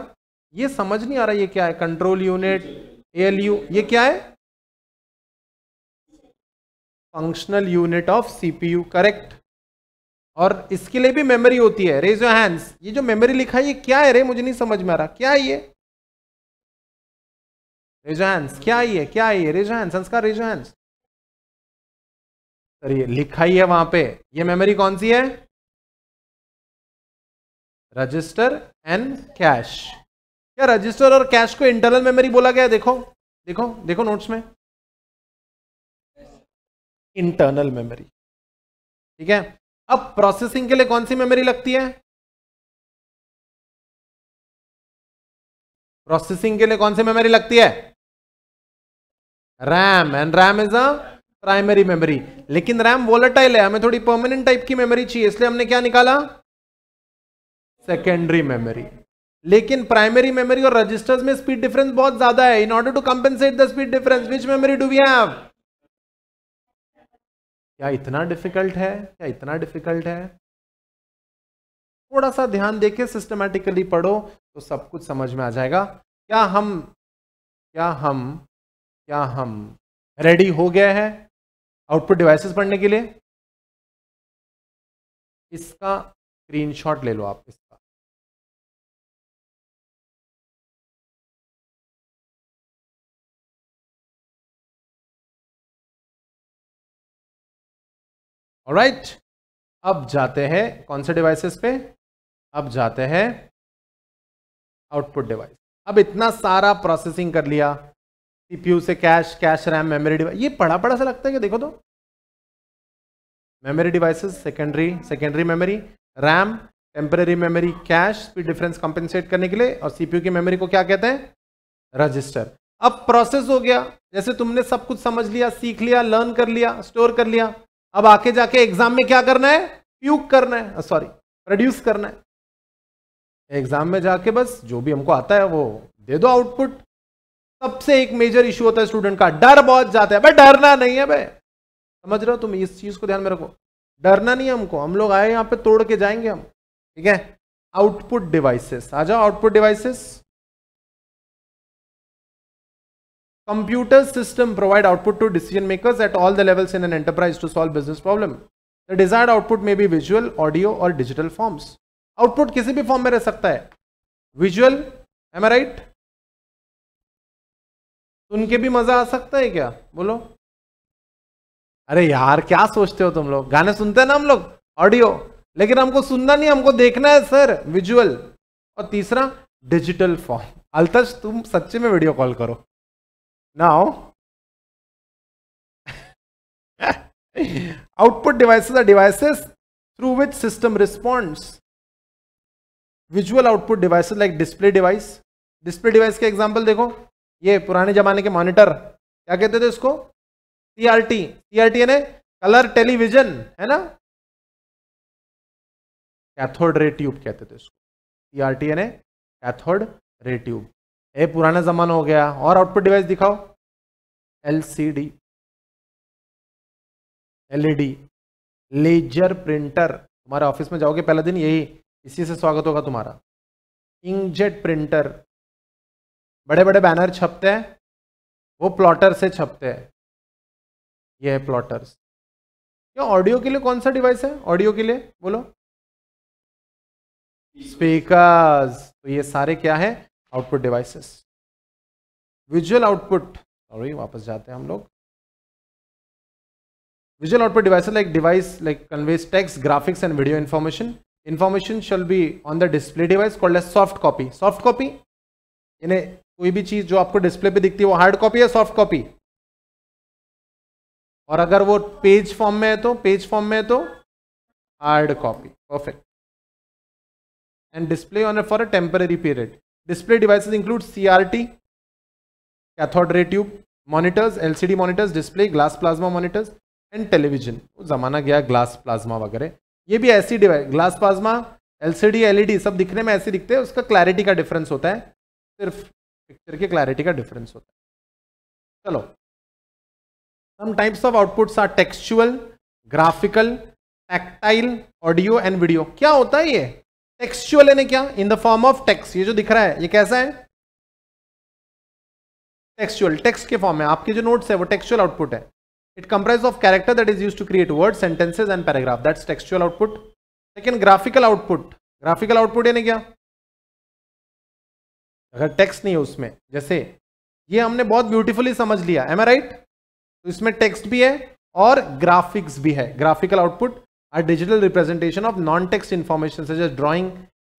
ये समझ नहीं आ रहा ये क्या है कंट्रोल यूनिट यू ये क्या है functional unit of CPU correct और इसके लिए भी मेमोरी होती है रेज योर हैंड्स ये जो मेमोरी लिखा है ये क्या है रे मुझे नहीं समझ में आ रहा क्या है ये रेज हैंड्स क्या है क्या है raise hands Sanskar raise hands sir ये लिखा ही है वहां पे ये मेमोरी कौन सी है रजिस्टर एंड कैश क्या रजिस्टर और कैश को इंटरनल मेमोरी बोला गया देखो देखो देखो नोट्स में इंटरनल मेमोरी ठीक है अब प्रोसेसिंग के लिए कौन सी मेमोरी लगती है प्रोसेसिंग के लिए कौन सी मेमोरी लगती है RAM and RAM is a primary memory लेकिन रैम वोलेटाइल है हमें थोड़ी परमानेंट टाइप की मेमोरी चाहिए इसलिए हमने क्या निकाला सेकेंडरी मेमोरी लेकिन प्राइमरी मेमोरी और रजिस्टर्स में स्पीड डिफरेंस बहुत ज्यादा है in order to compensate the speed difference which memory do we have क्या इतना डिफिकल्ट है क्या इतना डिफिकल्ट है थोड़ा सा ध्यान देके सिस्टमेटिकली पढ़ो तो सब कुछ समझ में आ जाएगा क्या हम क्या हम क्या हम रेडी हो गए हैं आउटपुट डिवाइसेस पढ़ने के लिए इसका स्क्रीनशॉट ले लो आप इस और राइट अब जाते हैं कौन से डिवाइसेस पे अब जाते हैं आउटपुट डिवाइस अब इतना सारा प्रोसेसिंग कर लिया सीपीयू से cache cache RAM memory device ये पड़ा पड़ा सा लगता है क्या देखो तो memory devices secondary secondary memory RAM temporary memory cache speed difference compensate करने के लिए और सीपीयू की मेमोरी को क्या कहते हैं रजिस्टर अब प्रोसेस हो गया जैसे तुमने सब कुछ समझ लिया सीख लिया लर्न कर लिया स्टोर कर लिया अब आके जाके एग्जाम में क्या करना है प्यूक करना है सॉरी प्रोड्यूस करना है एग्जाम में जाके बस जो भी हमको आता है वो दे दो आउटपुट सबसे एक मेजर इश्यू होता है स्टूडेंट का डर बहुत जाता है भाई डरना नहीं है भाई समझ रहे हो तुम इस चीज को ध्यान में रखो डरना नहीं है हमको हम लोग आए यहाँ पे तोड़ के जाएंगे हम ठीक है आउटपुट डिवाइसेस आ जाओ output devices Computer system provide output to decision makers at all the levels in an enterprise to solve business problem. The desired output may be visual, audio or digital forms. Output किसी भी form में रह सकता है visual M right सुन के भी मजा आ सकता है क्या बोलो अरे यार क्या सोचते हो तुम लोग गाने सुनते हैं ना हम लोग ऑडियो लेकिन हमको सुनना नहीं हमको देखना है सर विजुअल और तीसरा डिजिटल फॉर्म अलतज तुम सच्चे में वीडियो कॉल करो Now, output devices are devices through which system responds. Visual output devices like display device display device के एग्जांपल देखो ये पुराने जमाने के मॉनिटर क्या कहते थे इसको सीआरटी सीआरटी यानी कलर टेलीविजन है ना कैथोड रे ट्यूब कहते थे इसको सीआरटी यानी कैथोड रे ट्यूब ये पुराना ज़माना हो गया और आउटपुट डिवाइस दिखाओ L C D L E D laser printer तुम्हारे ऑफिस में जाओगे पहला दिन यही इसी से स्वागत होगा तुम्हारा इंकजेट प्रिंटर बड़े बड़े बैनर छपते हैं वो प्लॉटर से छपते हैं ये है प्लॉटर्स क्या ऑडियो के लिए कौन सा डिवाइस है ऑडियो के लिए बोलो स्पीकर्स तो ये सारे क्या है output devices visual output sorry वापस जाते हैं हम लोग visual output device like device like conveys text graphics and video information information shall be on the display device called as soft copy soft copy यानी कोई भी चीज जो आपको डिस्प्ले पे दिखती है वो हार्ड कॉपी है सॉफ्ट कॉपी और अगर वो पेज फॉर्म में है तो पेज फॉर्म में है तो hard copy perfect and display on for a temporary period Display devices include CRT, cathode ray tube, monitors, LCD monitors, display, glass plasma monitors and television ज़माना गया ग्लास प्लाज्मा वगैरह ये भी ऐसी device glass plasma E D सब दिखने में ऐसे दिखते हैं उसका क्लैरिटी का डिफरेंस होता है सिर्फ पिक्चर के क्लैरिटी का डिफरेंस होता है चलो some types of outputs are textual graphical tactile audio and video क्या होता है ये टेक्सचुअल यानी क्या in the form of text ये जो दिख रहा है ये कैसा है टेक्सचुअल टेक्स्ट के फॉर्म में आपके जो नोट्स है वो टेक्सचुअल आउटपुट है it comprise of character that is use to create word sentences and paragraph that's textual output लेकिन ग्राफिकल आउटपुट ग्राफिकल आउटपुट यानी क्या अगर टेक्स नहीं है उसमें जैसे ये हमने बहुत ब्यूटीफुली समझ लिया एम ए राइट इसमें टेक्स्ट भी है और ग्राफिक्स भी है graphical output are digital representation of non-text information such as drawing,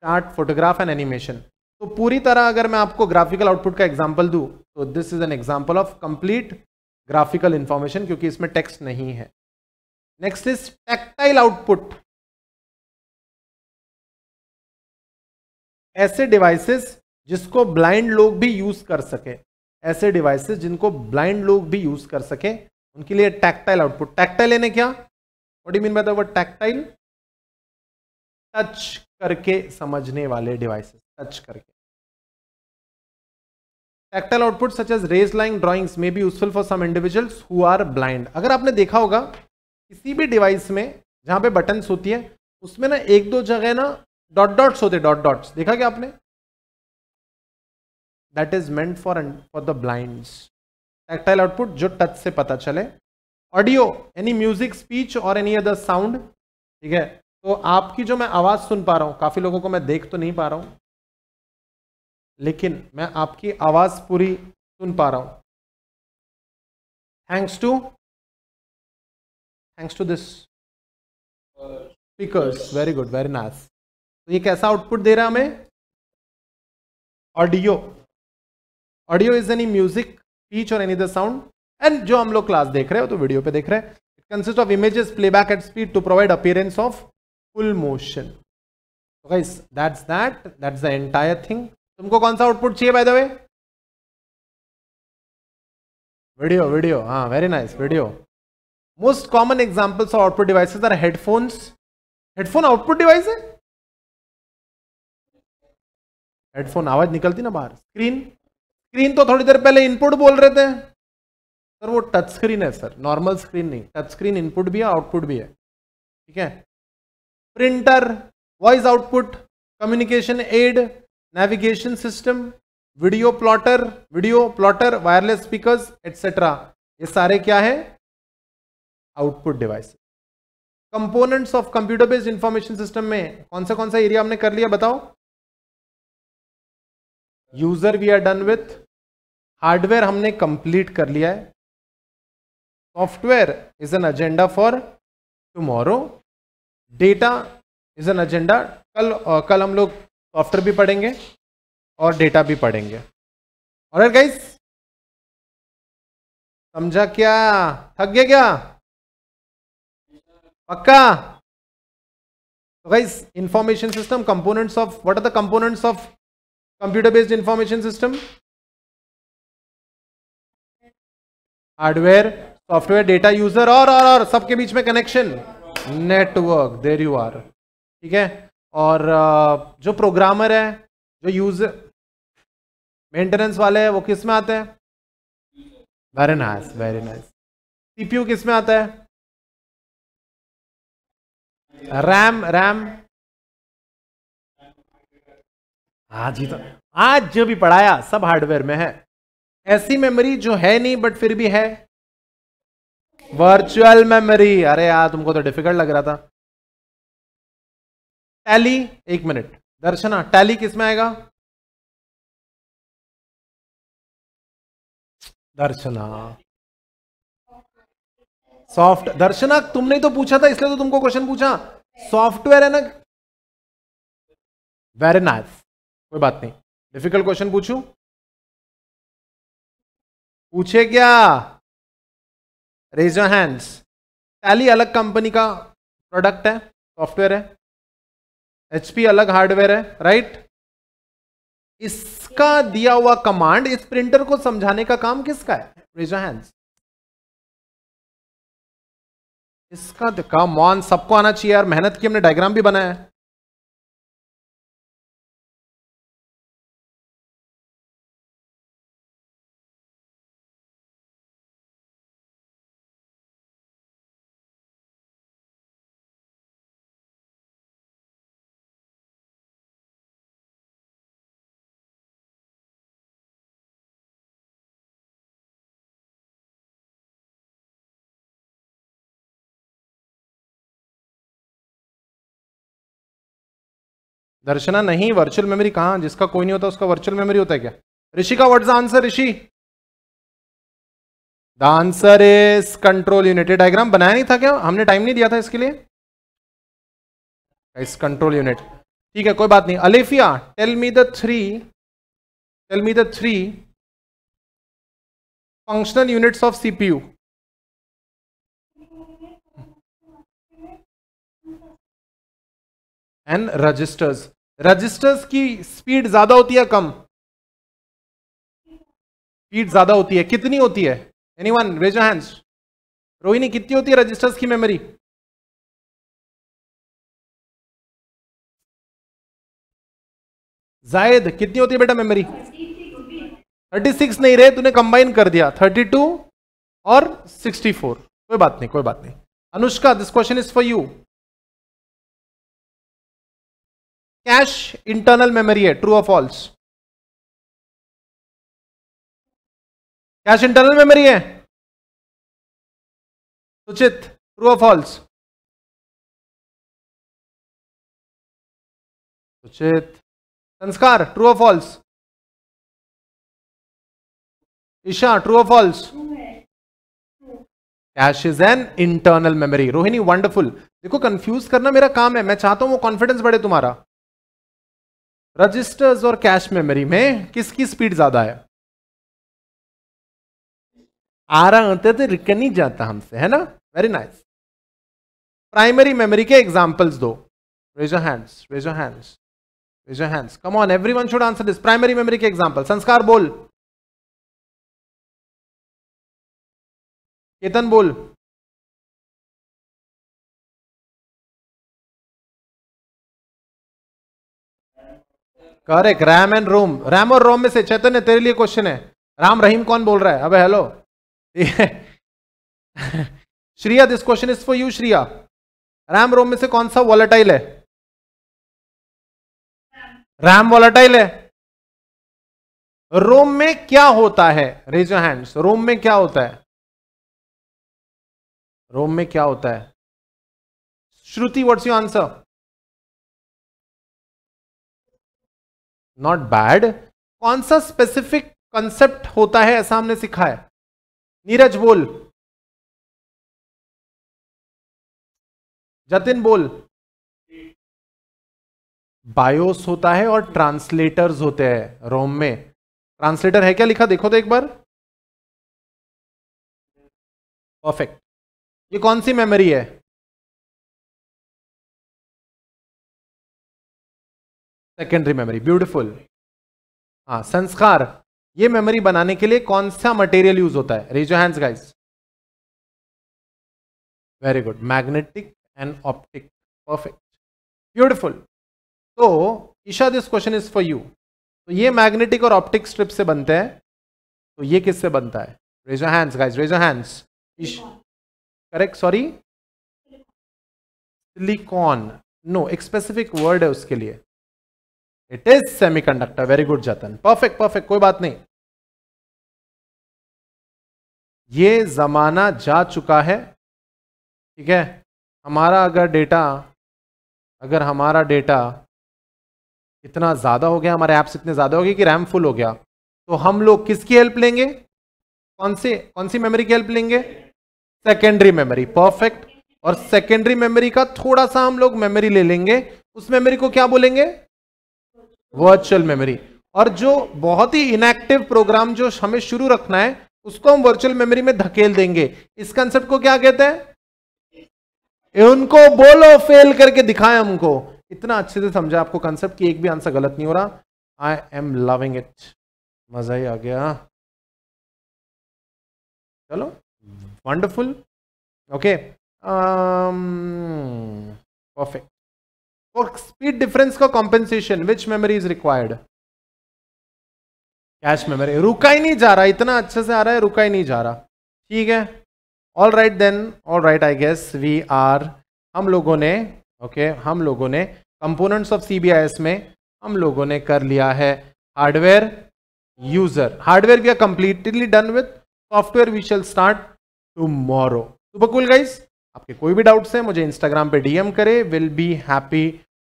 chart, photograph and animation. तो पूरी तरह अगर मैं आपको ग्राफिकल आउटपुट का एग्जांपल दूं तो this is an example of complete graphical information क्योंकि इसमें टेक्स्ट नहीं है नेक्स्ट इज टेक्टाइल आउटपुट ऐसे डिवाइसेस जिसको ब्लाइंड लोग भी यूज कर सके ऐसे डिवाइसेस जिनको ब्लाइंड लोग भी यूज कर सके उनके लिए टैक्टाइल आउटपुट टैक्टाइल लेने क्या what do you mean by the word tactile touch करके समझने वाले डिवाइसेस टच करके tactile output such as raise line drawings may be useful for some individuals who are blind अगर आपने देखा होगा किसी भी डिवाइस में जहां पे बटन्स होती है उसमें ना एक दो जगह ना डॉट डॉट्स होते डॉट डॉट्स देखा क्या आपने that is meant for for the blinds tactile output जो टच से पता चले ऑडियो एनी म्यूजिक स्पीच और एनी अदर साउंड ठीक है तो आपकी जो मैं आवाज सुन पा रहा हूं काफी लोगों को मैं देख तो नहीं पा रहा हूं लेकिन मैं आपकी आवाज पूरी सुन पा रहा हूं thanks to thanks to this speaker very good very nice तो ये कैसा आउटपुट दे रहा है हमें audio audio is any music speech और एनी द साउंड एंड जो हम लोग क्लास देख रहे हो तो वीडियो पे देख रहे हैं consist of images playback at speed to provide appearance of full motion that's that that's the entire thing तुमको कौन सा आउटपुट चाहिए by the way video video हाँ very nice video most common examples of output devices are headphones headphone output device है headphone आवाज निकलती ना बाहर स्क्रीन स्क्रीन तो थोड़ी देर पहले इनपुट बोल रहे थे सर वो टच स्क्रीन है सर नॉर्मल स्क्रीन नहीं टच स्क्रीन इनपुट भी है आउटपुट भी है ठीक है printer voice output communication aid navigation system video plotter video plotter wireless speaker etcetera ये सारे क्या है output device components of computer based information system में कौन सा कौन सा एरिया हमने कर लिया बताओ user we are done with hardware हमने कंप्लीट कर लिया है Software is an agenda for tomorrow. Data is an agenda. कल आ, कल हम लोग सॉफ्टवेयर भी पढ़ेंगे और डेटा भी पढ़ेंगे और गाइस समझा क्या थक गया क्या पक्का तो guys information system components of what are the components of computer based information system hardware software data user और और और सबके बीच में connection network there you are ठीक है और जो प्रोग्रामर है जो यूजर मेंटेनेंस वाले हैं वो किस में आते हैं very nice very nice CPU किस में आता है रैम रैम हाँ जी तो आज जो भी पढ़ाया सब हार्डवेयर में है ऐसी मेमोरी जो है नहीं बट फिर भी है वर्चुअल मेमोरी अरे यार तुमको तो डिफिकल्ट लग रहा था टैली एक मिनट दर्शना टैली किसमें आएगा दर्शना सॉफ्ट दर्शना तुमने तो पूछा था इसलिए तो तुमको क्वेश्चन पूछा सॉफ्टवेयर है ना वेरी नाइस कोई बात नहीं डिफिकल्ट क्वेश्चन पूछू पूछे क्या रेज योर हैंड्स टैली अलग कंपनी का प्रोडक्ट है सॉफ्टवेयर है एचपी अलग हार्डवेयर है राइट इसका दिया हुआ कमांड इस प्रिंटर को समझाने का काम किसका है रेज योर हैंड्स इसका कम ऑन सबको आना चाहिए यार मेहनत की हमने डायग्राम भी बनाया है दर्शना नहीं वर्चुअल मेमोरी कहां जिसका कोई नहीं होता उसका वर्चुअल मेमोरी होता है क्या ऋषि का what's answer Rishi the answer is control unit diagram बनाया नहीं था क्या हमने टाइम नहीं दिया था इसके लिए इस कंट्रोल यूनिट ठीक है कोई बात नहीं Alefiya tell me the three tell me the three functional units of CPU and registers registers की स्पीड ज्यादा होती है कम स्पीड ज्यादा होती है कितनी होती है any one raise hands Rohini कितनी होती है रजिस्टर्स की मेमोरी जायद कितनी होती है बेटा मेमोरी 36 नहीं रहे तूने कंबाइन कर दिया 32 और 64 कोई बात नहीं कोई बात नहीं Anushka this question is for you cache internal memory है ट्रू और फॉल्स कैश इंटरनल मेमोरी है उचित ट्रू और फॉल्स उचित संस्कार ट्रू और फॉल्स ईशा ट्रू और false cache is an internal memory Rohini wonderful देखो कंफ्यूज करना मेरा काम है मैं चाहता हूं वो कॉन्फिडेंस बढ़े तुम्हारा रजिस्टर्स और कैश मेमोरी में किसकी स्पीड ज्यादा है आ रहा होते तो रिकन ही जाता हमसे है ना वेरी नाइस प्राइमरी मेमोरी के एग्जांपल्स दो raise your hands raise your hands raise your hands come on everyone should answer this primary memory के एग्जांपल संस्कार बोल केतन बोल correct RAM and ROM RAM और रोम में से चैतन्य तेरे लिए क्वेश्चन है राम रहीम कौन बोल रहा है अबे hello Shriya this question is for you Shriya RAM ROM में से कौन सा वॉलेटाइल है रैम वॉलेटाइल है रोम में क्या होता है रेज योर हैंड्स रोम में क्या होता है रोम में क्या होता है Shruti what's your answer not bad कौन सा स्पेसिफिक कंसेप्ट होता है ऐसा हमने सिखा है नीरज बोल जतिन बोल बायोस होता है और ट्रांसलेटर्स होते हैं रोम में ट्रांसलेटर है क्या लिखा देखो तो एक बार परफेक्ट ये कौन सी मेमोरी है सेकेंडरी मेमोरी ब्यूटिफुल हाँ संस्कार ये मेमोरी बनाने के लिए कौन सा मटेरियल यूज होता है raise your hands guys very good magnetic and optic perfect beautiful तो Isha this question is for you तो ये मैग्नेटिक और ऑप्टिक स्ट्रिप से बनते हैं तो ये किससे बनता है raise your hands guys raise your hands correct sorry silicon no एक स्पेसिफिक वर्ड है उसके लिए it is semiconductor very good Jatan perfect perfect कोई बात नहीं ये जमाना जा चुका है ठीक है हमारा अगर डेटा अगर हमारा डेटा इतना ज़्यादा हो गया हमारे ऐप्स इतने ज़्यादा हो गए कि रैम फुल हो गया तो हम लोग किसकी हेल्प लेंगे कौन से कौन सी मेमोरी की हेल्प लेंगे सेकेंडरी मेमोरी परफेक्ट और सेकेंडरी मेमोरी का थोड़ा सा हम लोग मेमोरी ले लेंगे उस मेमोरी को क्या बोलेंगे वर्चुअल मेमोरी और जो बहुत ही इनएक्टिव प्रोग्राम जो हमें शुरू रखना है उसको हम वर्चुअल मेमोरी में धकेल देंगे इस कंसेप्ट को क्या कहते हैं उनको बोलो फेल करके दिखाएं हमको इतना अच्छे से समझा आपको कंसेप्ट कि एक भी आंसर गलत नहीं हो रहा आई एम लविंग इट मजा ही आ गया चलो wonderful okay perfect for speed difference का compensation which memory is required cache memory रुका ही नहीं जा रहा इतना अच्छे से आ रहा है रुका ही नहीं जा रहा ठीक है all right then all right I guess we are हम लोगों ने ओके okay, हम लोगों ने कंपोनेंट्स ऑफ सी में हम लोगों ने कर लिया है hardware user hardware we are completely done with software we shall start to super cool guys आपके कोई भी डाउट्स हैं मुझे इंस्टाग्राम पे डीएम करें will be happy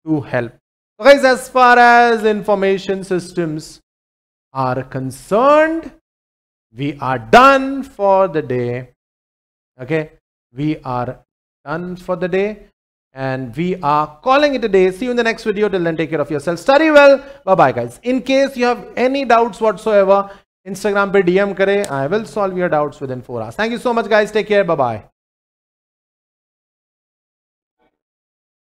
to help. So guys, as far as information systems are concerned, we are done for the day. Okay, we are done for the day and we are calling it a day see you in the next video till then take care of yourself study well bye bye guys in case you have any doubts whatsoever instagram pe dm kare i will solve your doubts within 4 hours thank you so much guys take care bye bye